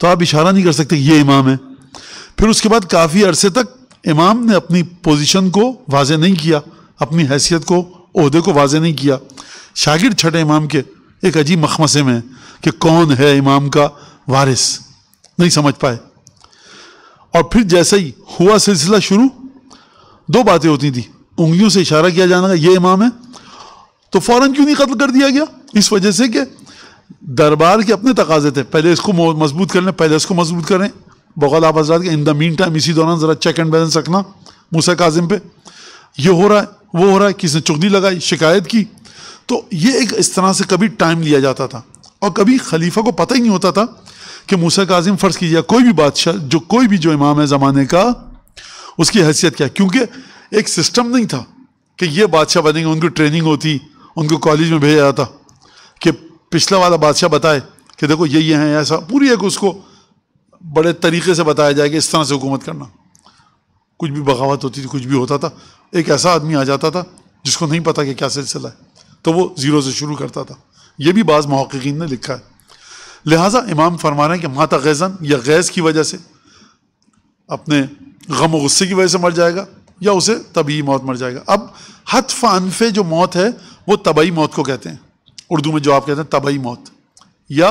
तो आप इशारा नहीं कर सकते ये इमाम है फिर उसके बाद काफ़ी अरसे तक इमाम ने अपनी पोजिशन को वाज नहीं किया अपनी हैसियत को अहदे को वाज नहीं किया शागिर छठे इमाम के एक अजीब मखमसे में कि कौन है इमाम का वारिस नहीं समझ पाए और फिर जैसे ही हुआ सिलसिला शुरू दो बातें होती थी उंगलियों से इशारा किया जाना ये इमाम है तो फौरन क्यों नहीं कत्ल कर दिया गया इस वजह से कि दरबार के अपने तकाजे थे पहले इसको मजबूत कर लें पहले इसको मजबूत करें बगल आप आजाद के इन द मीन टाइम इसी दौरान ज़रा चेक एंड बैलेंस रखना मूसा काजिम पे ये हो रहा है वो हो रहा है किसने चुगनी लगाई शिकायत की तो ये एक इस तरह से कभी टाइम लिया जाता था और कभी खलीफा को पता ही नहीं होता था कि मूसा काजिम फ़र्ज़ कीजिए कोई भी बादशाह जो कोई भी जो इमाम है ज़माने का उसकी हैसियत क्या क्योंकि एक सिस्टम नहीं था कि ये बादशाह बनेंगे उनकी ट्रेनिंग होती उनको कॉलेज में भेजा जाता कि पिछला वाला बादशाह बताए कि देखो ये ये हैं ऐसा पूरी एक उसको बड़े तरीके से बताया जाए कि इस तरह से हुकूमत करना कुछ भी बगावत होती थी कुछ भी होता था एक ऐसा आदमी आ जाता था जिसको नहीं पता कि क्या सिलसिला है तो वो ज़ीरो से शुरू करता था ये भी बाज़ महकिन ने लिखा है लिहाजा इमाम फरमा रहे हैं कि माता गैज़न या गैस की वजह से अपने गम व गुस्से की वजह से मर जाएगा या उसे तबी मौत मर जाएगा अब हतफ अनफे जो मौत है वह तबई मौत को कहते हैं उर्दू में जो आप कहते हैं तबई मौत या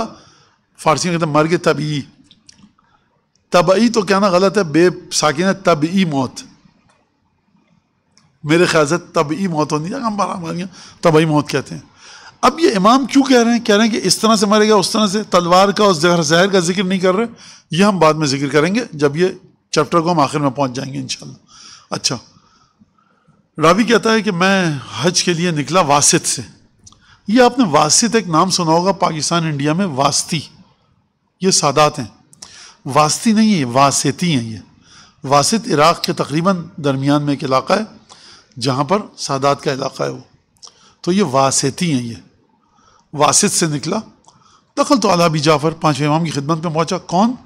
फारसी में कहते हैं मर्ग तबी तबई तो कहना गलत है बेसाकिन साकिन है तबी मौत मेरे ख्याल से तबी मौत होनी है हम तबई मौत कहते हैं अब ये इमाम क्यों कह रहे हैं कह रहे हैं कि इस तरह से मरेगा उस तरह से तलवार का उस जहर जहर का जिक्र नहीं कर रहे ये हम बाद में जिक्र करेंगे जब ये चैप्टर को हम आखिर में पहुंच जाएंगे इन अच्छा रावी कहता है कि मैं हज के लिए निकला वासित से ये आपने वासित एक नाम सुना होगा पाकिस्तान इंडिया में वास्ती ये सादात हैं वास्ती नहीं है वासिती हैं ये वासित इराक़ के तकरीबन दरमियान में एक इलाका है जहाँ पर सादात का इलाका है वो तो ये वासिती हैं ये वासिद से निकला दखल तो अला अबी जाफ़र पाँचवें इमाम की खिदमत में पहुँचा कौन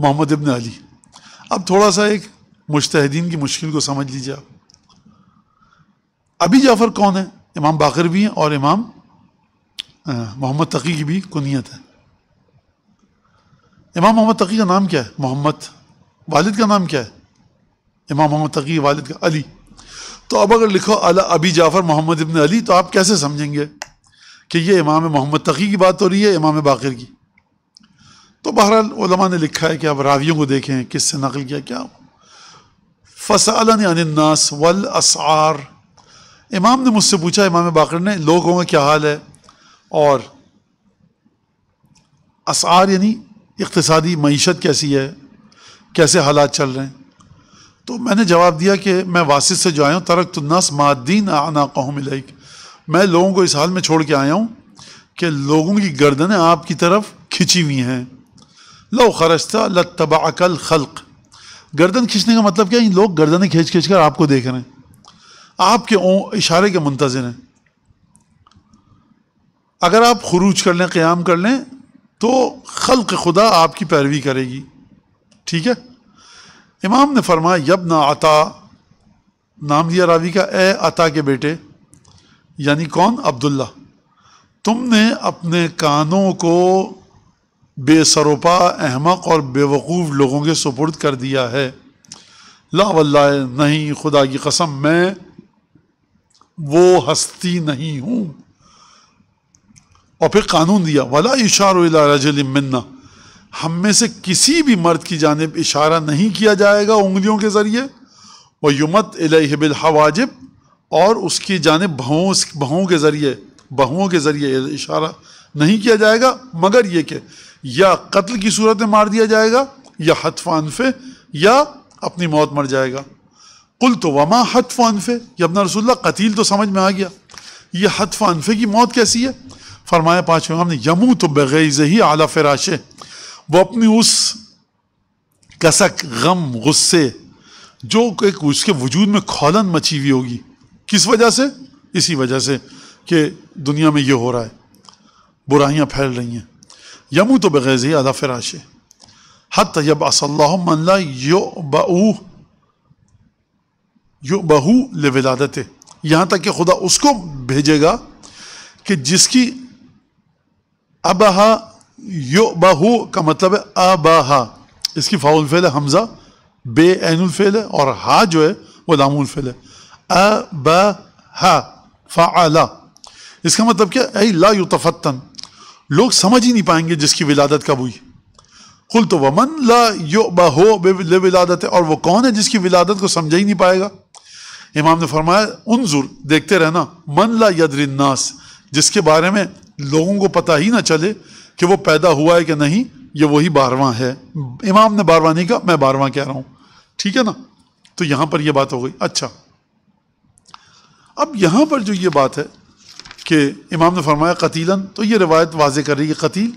मोहम्मद इबन अली अब थोड़ा सा एक मुश्तदीन की मुश्किल को समझ लीजिए आप अभी जाफ़र कौन है इमाम बाकर भी हैं और इमाम मोहम्मद तकी की भी कुनीत है इमाम मोहम्मद तकी का नाम क्या है मोहम्मद वालिद का नाम क्या है इमाम मोहम्मद तकी वालिद का अली तो अब अगर लिखो अला अबी जाफ़र मोहम्मद इबन अली तो आप कैसे समझेंगे कि ये इमाम मोहम्मद तकी की बात हो रही है इमाम बाकर की तो बहरहाल ने लिखा है कि आप रावियों को देखें किससे नकल किया क्या फ़सलनास वल असार इमाम ने मुझसे पूछा इमाम बाकर ने लोगों का क्या हाल है और असार यानी इकतसादी मीशत कैसी है कैसे हालात चल रहे हैं तो मैंने जवाब दिया कि मैं वासिस से जो आया हूँ तरक तो नस मादीन आना कहूँ मिलेगी मैं लोगों को इस हाल में छोड़ के आया हूँ कि लोगों की गर्दनें आपकी तरफ खिंची हुई हैं लो खरजता लतबाकल खल्क गर्दन खींचने का मतलब क्या है लोग गर्दनें खींच खींच कर आपको देख रहे हैं आपके इशारे के मुंतजर हैं अगर आप खरूज कर लें क़्याम कर लें तो खल्क खुदा आपकी पैरवी करेगी ठीक है इमाम ने फरमाया ना अता नाम दिया रावी का ए अता के बेटे यानी कौन अब्दुल्ला तुमने अपने कानों को बेसरोपा अहमक और बेवकूफ़ लोगों के सुपुर्द कर दिया है ला वल्ला नहीं खुदा की कसम मैं वो हस्ती नहीं हूँ और फिर कानून दिया वाला इशारा रजल हम में से किसी भी मर्द की जानब इशारा नहीं किया जाएगा उंगलियों के ज़रिए व युमत अलहबिल हवाजिब और उसकी जानब भावों भावों के ज़रिए बहुओं के ज़रिए इशारा नहीं किया जाएगा मगर यह कि या कत्ल की सूरत में मार दिया जाएगा या हतफानफे या अपनी मौत मर जाएगा कुल तो वमा हतफानफे ये अपना रसुल्ला कतील तो समझ में आ गया ये हतफानफे की मौत कैसी है फरमाया पाँच हमने यमू तो बगैज़ ही आला फराशे वो अपनी उस कसक गम गुस्से जो एक उसके वजूद में खौलन मची हुई होगी किस वजह से इसी वजह से कि दुनिया में ये हो रहा है बुराइयाँ फैल रही हैं यमु तो बगैज़ ही अदा फराश है हत यब असल्ला यो बहू यो बहू ले विलादत यहाँ तक कि खुदा उसको भेजेगा कि जिसकी अबहा यो बहू का मतलब है अबहा इसकी फ़ाउल फेल है हमज़ा बे एनुल है और हा जो है वह दामुलफेल है अबहा फ़ाला इसका मतलब क्या ऐ ला युतफ़तन लोग समझ ही नहीं पाएंगे जिसकी विलादत कब हुई कुल तो वमन ला यो बहो विलादत है और वो कौन है जिसकी विलादत को समझ ही नहीं पाएगा इमाम ने फरमाया उनजुर देखते रहना मन ला यदरिन्नास जिसके बारे में लोगों को पता ही ना चले कि वो पैदा हुआ है कि नहीं ये वही बारवा है इमाम ने बारवा नहीं कहा मैं बारवा कह रहा हूँ ठीक है ना तो यहाँ पर यह बात हो गई अच्छा अब यहाँ पर जो ये बात है कि इमाम ने फरमाया कतीला तो ये रिवायत वाज कर रही है कतील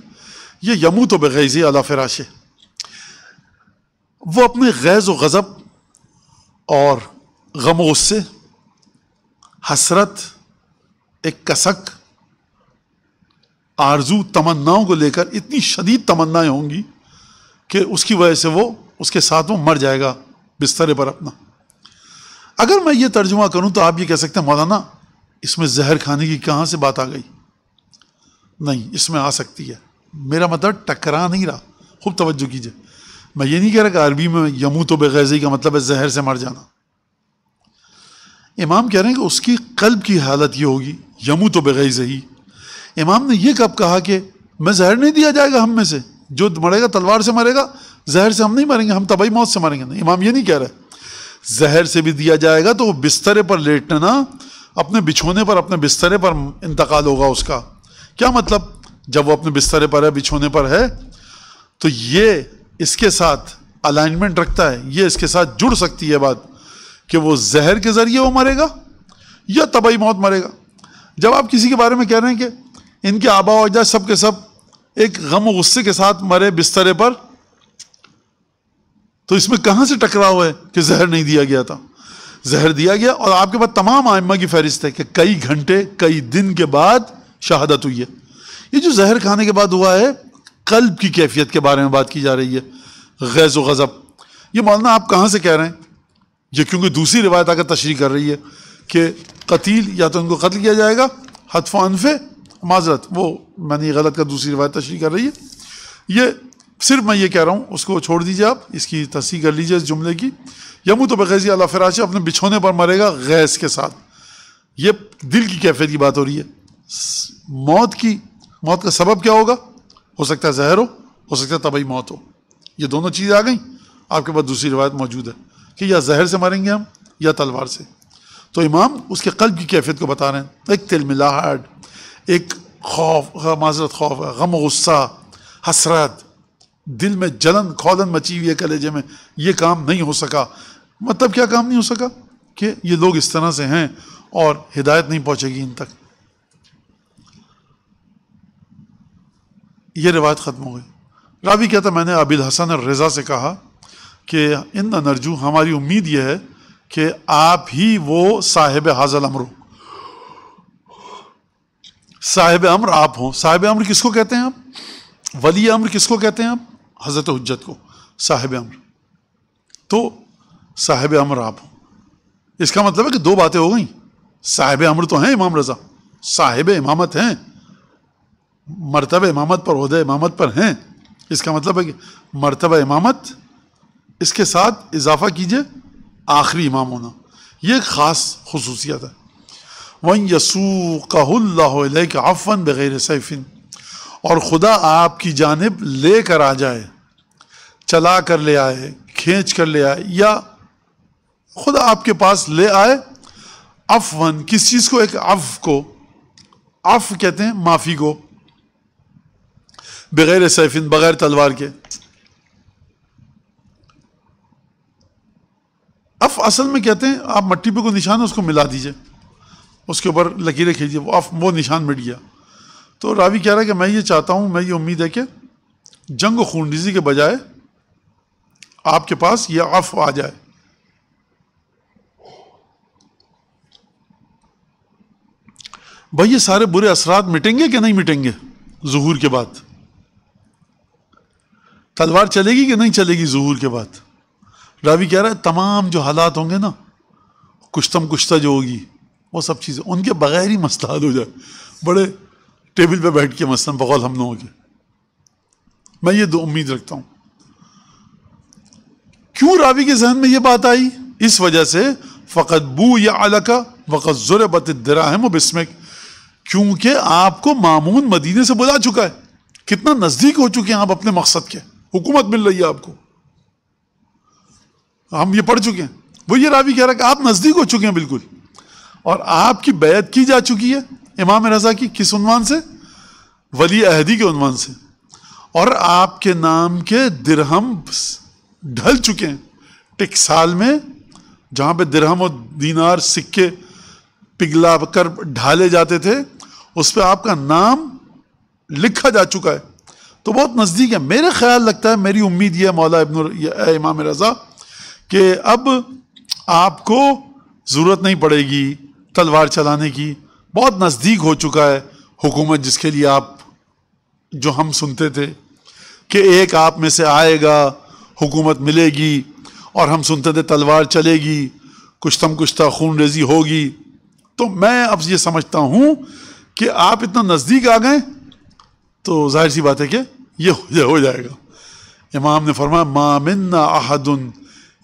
ये यमू तो बेगैज़ अला फराश वो अपने गैज़ व गज़ब और गम गुस्से हसरत एक कसक आरजू तमन्नाओं को लेकर इतनी शदीद तमन्नाएं होंगी कि उसकी वजह से वो उसके साथ वो मर जाएगा बिस्तर पर अपना अगर मैं ये तर्जुमा करूं तो आप ये कह सकते हैं मौलाना इसमें जहर खाने की कहाँ से बात आ गई नहीं इसमें आ सकती है मेरा मतलब टकरा नहीं रहा खूब तवज्जो कीजिए मैं ये नहीं कह रहा कि अरबी में यमू तो बेगैजी का मतलब है जहर से मर जाना इमाम कह रहे हैं कि उसकी कल्ब की हालत ये होगी यमू तो बेगैजी इमाम ने यह कब कहा कि मैं जहर नहीं दिया जाएगा हम में से जो मरेगा तलवार से मरेगा जहर से हम नहीं मरेंगे हम तबाही मौत से मरेंगे नहीं इमाम ये नहीं कह रहे जहर से भी दिया जाएगा तो वो बिस्तरे पर लेटना अपने बिछोने पर अपने बिस्तरे पर इंतकाल होगा उसका क्या मतलब जब वो अपने बिस्तरे पर है बिछोने पर है तो ये इसके साथ अलाइनमेंट रखता है ये इसके साथ जुड़ सकती है बात कि वो जहर के ज़रिए वो मरेगा या तबाही मौत मरेगा जब आप किसी के बारे में कह रहे हैं कि इनके आबा वजह सब के सब एक गम गुस्से के साथ मरे बिस्तरे पर तो इसमें कहाँ से टकराव है कि जहर नहीं दिया गया था जहर दिया गया और आपके पास तमाम आयमा की फहरिस्त है कि कई घंटे कई दिन के बाद शहादत हुई है ये जो जहर खाने के बाद हुआ है कल्ब की कैफियत के बारे में बात की जा रही है गैज़ व गज़ब ये मौलाना आप कहाँ से कह रहे हैं ये क्योंकि दूसरी रिवायत आकर तशरी कर रही है कि कतील या तो उनको कत्ल किया जाएगा अनफे माजरत वो मैंने ये गलत कर दूसरी रिवायत तशरी कर रही है ये सिर्फ मैं ये कह रहा हूँ उसको छोड़ दीजिए आप इसकी तस्सी कर लीजिए इस जुमले की यमू तो बगैजी अला फराशा अपने बिछोने पर मरेगा गैस के साथ ये दिल की कैफियत की बात हो रही है मौत की मौत का सबब क्या होगा हो सकता है जहर हो हो सकता है तबई मौत हो ये दोनों चीज़ें आ गई आपके पास दूसरी रिवायत मौजूद है कि या जहर से मरेंगे हम या तलवार से तो इमाम उसके कल्ब की कैफियत को बता रहे हैं एक तिल मिलाहट एक खौफ माजरत खौफ गम गुस्सा हसरत दिल में जलन खौलन मची हुई है कलेजे में ये काम नहीं हो सका मतलब क्या काम नहीं हो सका कि ये लोग इस तरह से हैं और हिदायत नहीं पहुंचेगी इन तक ये रिवायत ख़त्म हो गई रावी कहता मैंने आबिद हसन और रज़ा से कहा कि इन नरजू हमारी उम्मीद यह है कि आप ही वो साहेब हाजल अमर साहेब अमर आप हो साहेब अमर किसको कहते हैं आप वली अमर किसको कहते हैं आप हज़रत हजत को साहेब अमर तो साहेब अमर आप हो इसका मतलब है कि दो बातें हो गई साहिब अमर तो हैं इमाम रज़ा साहेब इमामत हैं मरतब इमामत पर अहद इमामत पर हैं इसका मतलब है कि मरतब इमामत इसके साथ इजाफा कीजिए आखिरी इमाम होना यह एक ख़ास खसूसियत है वन यसू का बग़ैर सैफिन और ख़ुदा आपकी जानब ले कर आ जाए चला कर ले आए खींच कर ले आए या खुद आपके पास ले आए अफवन किस चीज़ को एक अफ को अफ कहते हैं माफ़ी को बगैर सैफिन बगैर तलवार के अफ असल में कहते हैं आप मट्टी पे को निशान है उसको मिला दीजिए उसके ऊपर लकीरें खींचिए वो अफ वो निशान मिट गया तो रावी कह रहा है कि मैं ये चाहता हूँ मैं ये उम्मीद है कि जंग खूनडीजी के बजाय आपके पास ये अफ आ जाए भाई ये सारे बुरे असरात मिटेंगे कि नहीं मिटेंगे जहूर के बाद तलवार चलेगी कि नहीं चलेगी जहूर के बाद रावी कह रहा है तमाम जो हालात होंगे ना कुश्तम कुश्ता जो होगी वो सब चीज़ें उनके बगैर ही मसला हो जाए बड़े टेबल पे बैठ के मसलन बगौल हम लोगों के मैं ये दो उम्मीद रखता हूँ क्यों रावी के जहन में यह बात आई इस वजह से फ़कत बू या अलका वक़त ज़ुरबत दराहम बिस्मिक क्योंकि आपको मामून मदीने से बुला चुका है कितना नज़दीक हो चुके हैं आप अपने मकसद के हुकूमत मिल रही है आपको हम ये पढ़ चुके हैं वो ये रावी कह रहा है कि आप नज़दीक हो चुके हैं बिल्कुल और आपकी बैत की जा चुकी है इमाम रज़ा की किस उनवान से वली अहदी के उनवान से और आपके नाम के दिरहम ढल चुके हैं टिकसाल में जहाँ पे दिरहम और दीनार सिक्के पिघला कर ढाले जाते थे उस पर आपका नाम लिखा जा चुका है तो बहुत नज़दीक है मेरे ख्याल लगता है मेरी उम्मीद यह मौला इबन इमाम रज़ा कि अब आपको ज़रूरत नहीं पड़ेगी तलवार चलाने की बहुत नज़दीक हो चुका है हुकूमत जिसके लिए आप जो हम सुनते थे कि एक आप में से आएगा हुकूमत मिलेगी और हम सुनते थे तलवार चलेगी कुश्तम कुश्ता खून रेजी होगी तो मैं अब ये समझता हूँ कि आप इतना नज़दीक आ गए तो जाहिर सी बात है कि ये हो जाएगा इमाम ने फरमाया मामिन अहदन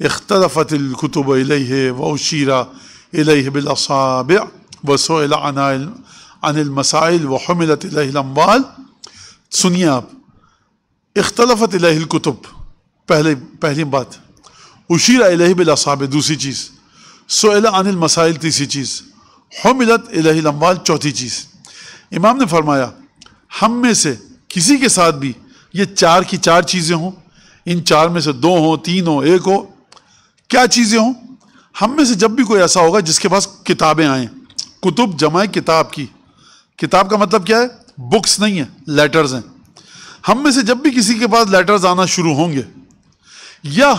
अख्तलफ़तलखुतब वशीरा बिलसाब वसोनामसाइल वहमिलतवाल सुनिए आप अख्तलफ़तलकुतुब पहले पहली बात उशीर अलह बिलासाब दूसरी चीज़ सोला अनिल मसाइल तीसरी चीज़ हमिलत अलहमाल चौथी चीज़ इमाम ने फरमाया हम में से किसी के साथ भी ये चार की चार चीज़ें हों इन चार में से दो हों तीन हों एक हो क्या चीज़ें हों हम में से जब भी कोई ऐसा होगा जिसके पास किताबें आएँ कुतुब जमाए किताब की किताब का मतलब क्या है बुक्स नहीं है लेटर्स हैं हम में से जब भी किसी के पास लेटर्स आना शुरू होंगे या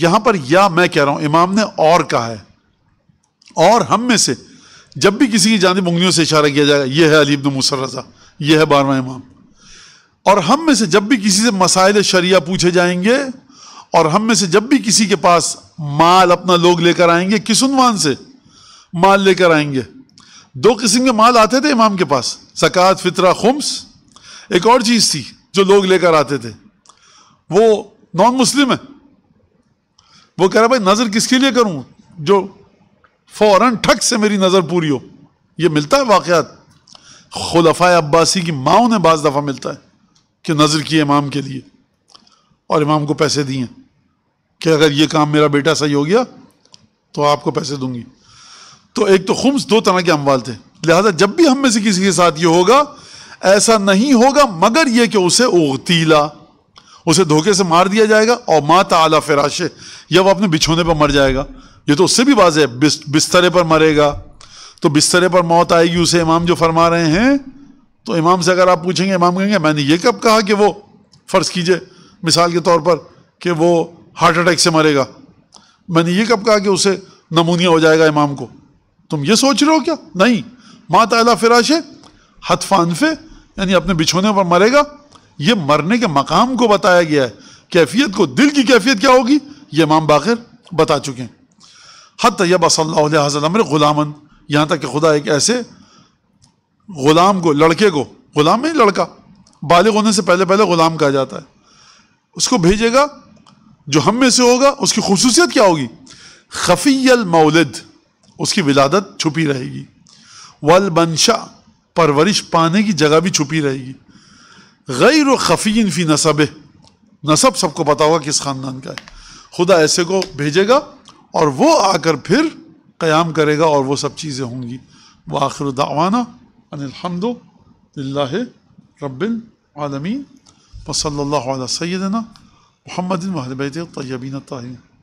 यहां पर या मैं कह रहा हूं इमाम ने और कहा है और हम में से जब भी किसी की जानब उंगलियों से इशारा किया जाएगा यह है अलीब मुसर रजा यह है बारवा इमाम और हम में से जब भी किसी से मसाइल शरिया पूछे जाएंगे और हम में से जब भी किसी के पास माल अपना लोग लेकर आएंगे किस उनवान से माल लेकर आएंगे दो किस्म के माल आते थे इमाम के पास सकात फितरा खुम्स एक और चीज़ थी जो लोग लेकर आते थे वो नॉन मुस्लिम है वो कह रहा भाई नजर किसके लिए करूं जो फौरन ठक से मेरी नजर पूरी हो ये मिलता है वाकयात खुलफा अब्बासी की माओ ने बाज दफ़ा मिलता है कि नज़र किए इमाम के लिए और इमाम को पैसे दिए कि अगर ये काम मेरा बेटा सही हो गया तो आपको पैसे दूंगी तो एक तो खुम्स दो तरह के अमवाल थे लिहाजा जब भी हम में से किसी के साथ ये होगा ऐसा नहीं होगा मगर यह कि उसे उगतीला उसे धोखे से मार दिया जाएगा और माता आला फराश या वो अपने बिछोने पर मर जाएगा ये तो उससे भी बाज है बिस्तरे पर मरेगा तो बिस्तरे पर मौत आएगी उसे इमाम जो फरमा रहे हैं तो इमाम से अगर आप पूछेंगे इमाम कहेंगे मैंने ये कब कहा कि वो फ़र्ज़ कीजिए मिसाल के तौर पर कि वो हार्ट अटैक से मरेगा मैंने ये कब कहा कि उसे नमूनिया हो जाएगा इमाम को तुम ये सोच रहे हो क्या नहीं मात आला फिराश हतफानफे यानी अपने बिछोने पर मरेगा ये मरने के मकाम को बताया गया है कैफियत को दिल की कैफियत क्या होगी ये इमाम बाखिर बता चुके हैं हत तयब सल्लाम गुलामन यहाँ तक कि खुदा एक ऐसे गुलाम को लड़के को गुलाम है लड़का बालिग होने से पहले पहले गुलाम कहा जाता है उसको भेजेगा जो हम में से होगा उसकी खसूसियत क्या होगी खफ़ील मौलद उसकी विलादत छुपी रहेगी वल परवरिश पाने की जगह भी छुपी रहेगी गैर खफीन फी नसब नसब सबको पता होगा किस ख़ानदान का है खुदा ऐसे को भेजेगा और वो आकर फिर क़याम करेगा और वो सब चीज़ें होंगी वो आखिर दावाना अनिलहमद ला रबिन आलमीन वसल सैदना मोहम्मद वहलबैत तयबीन ताहिर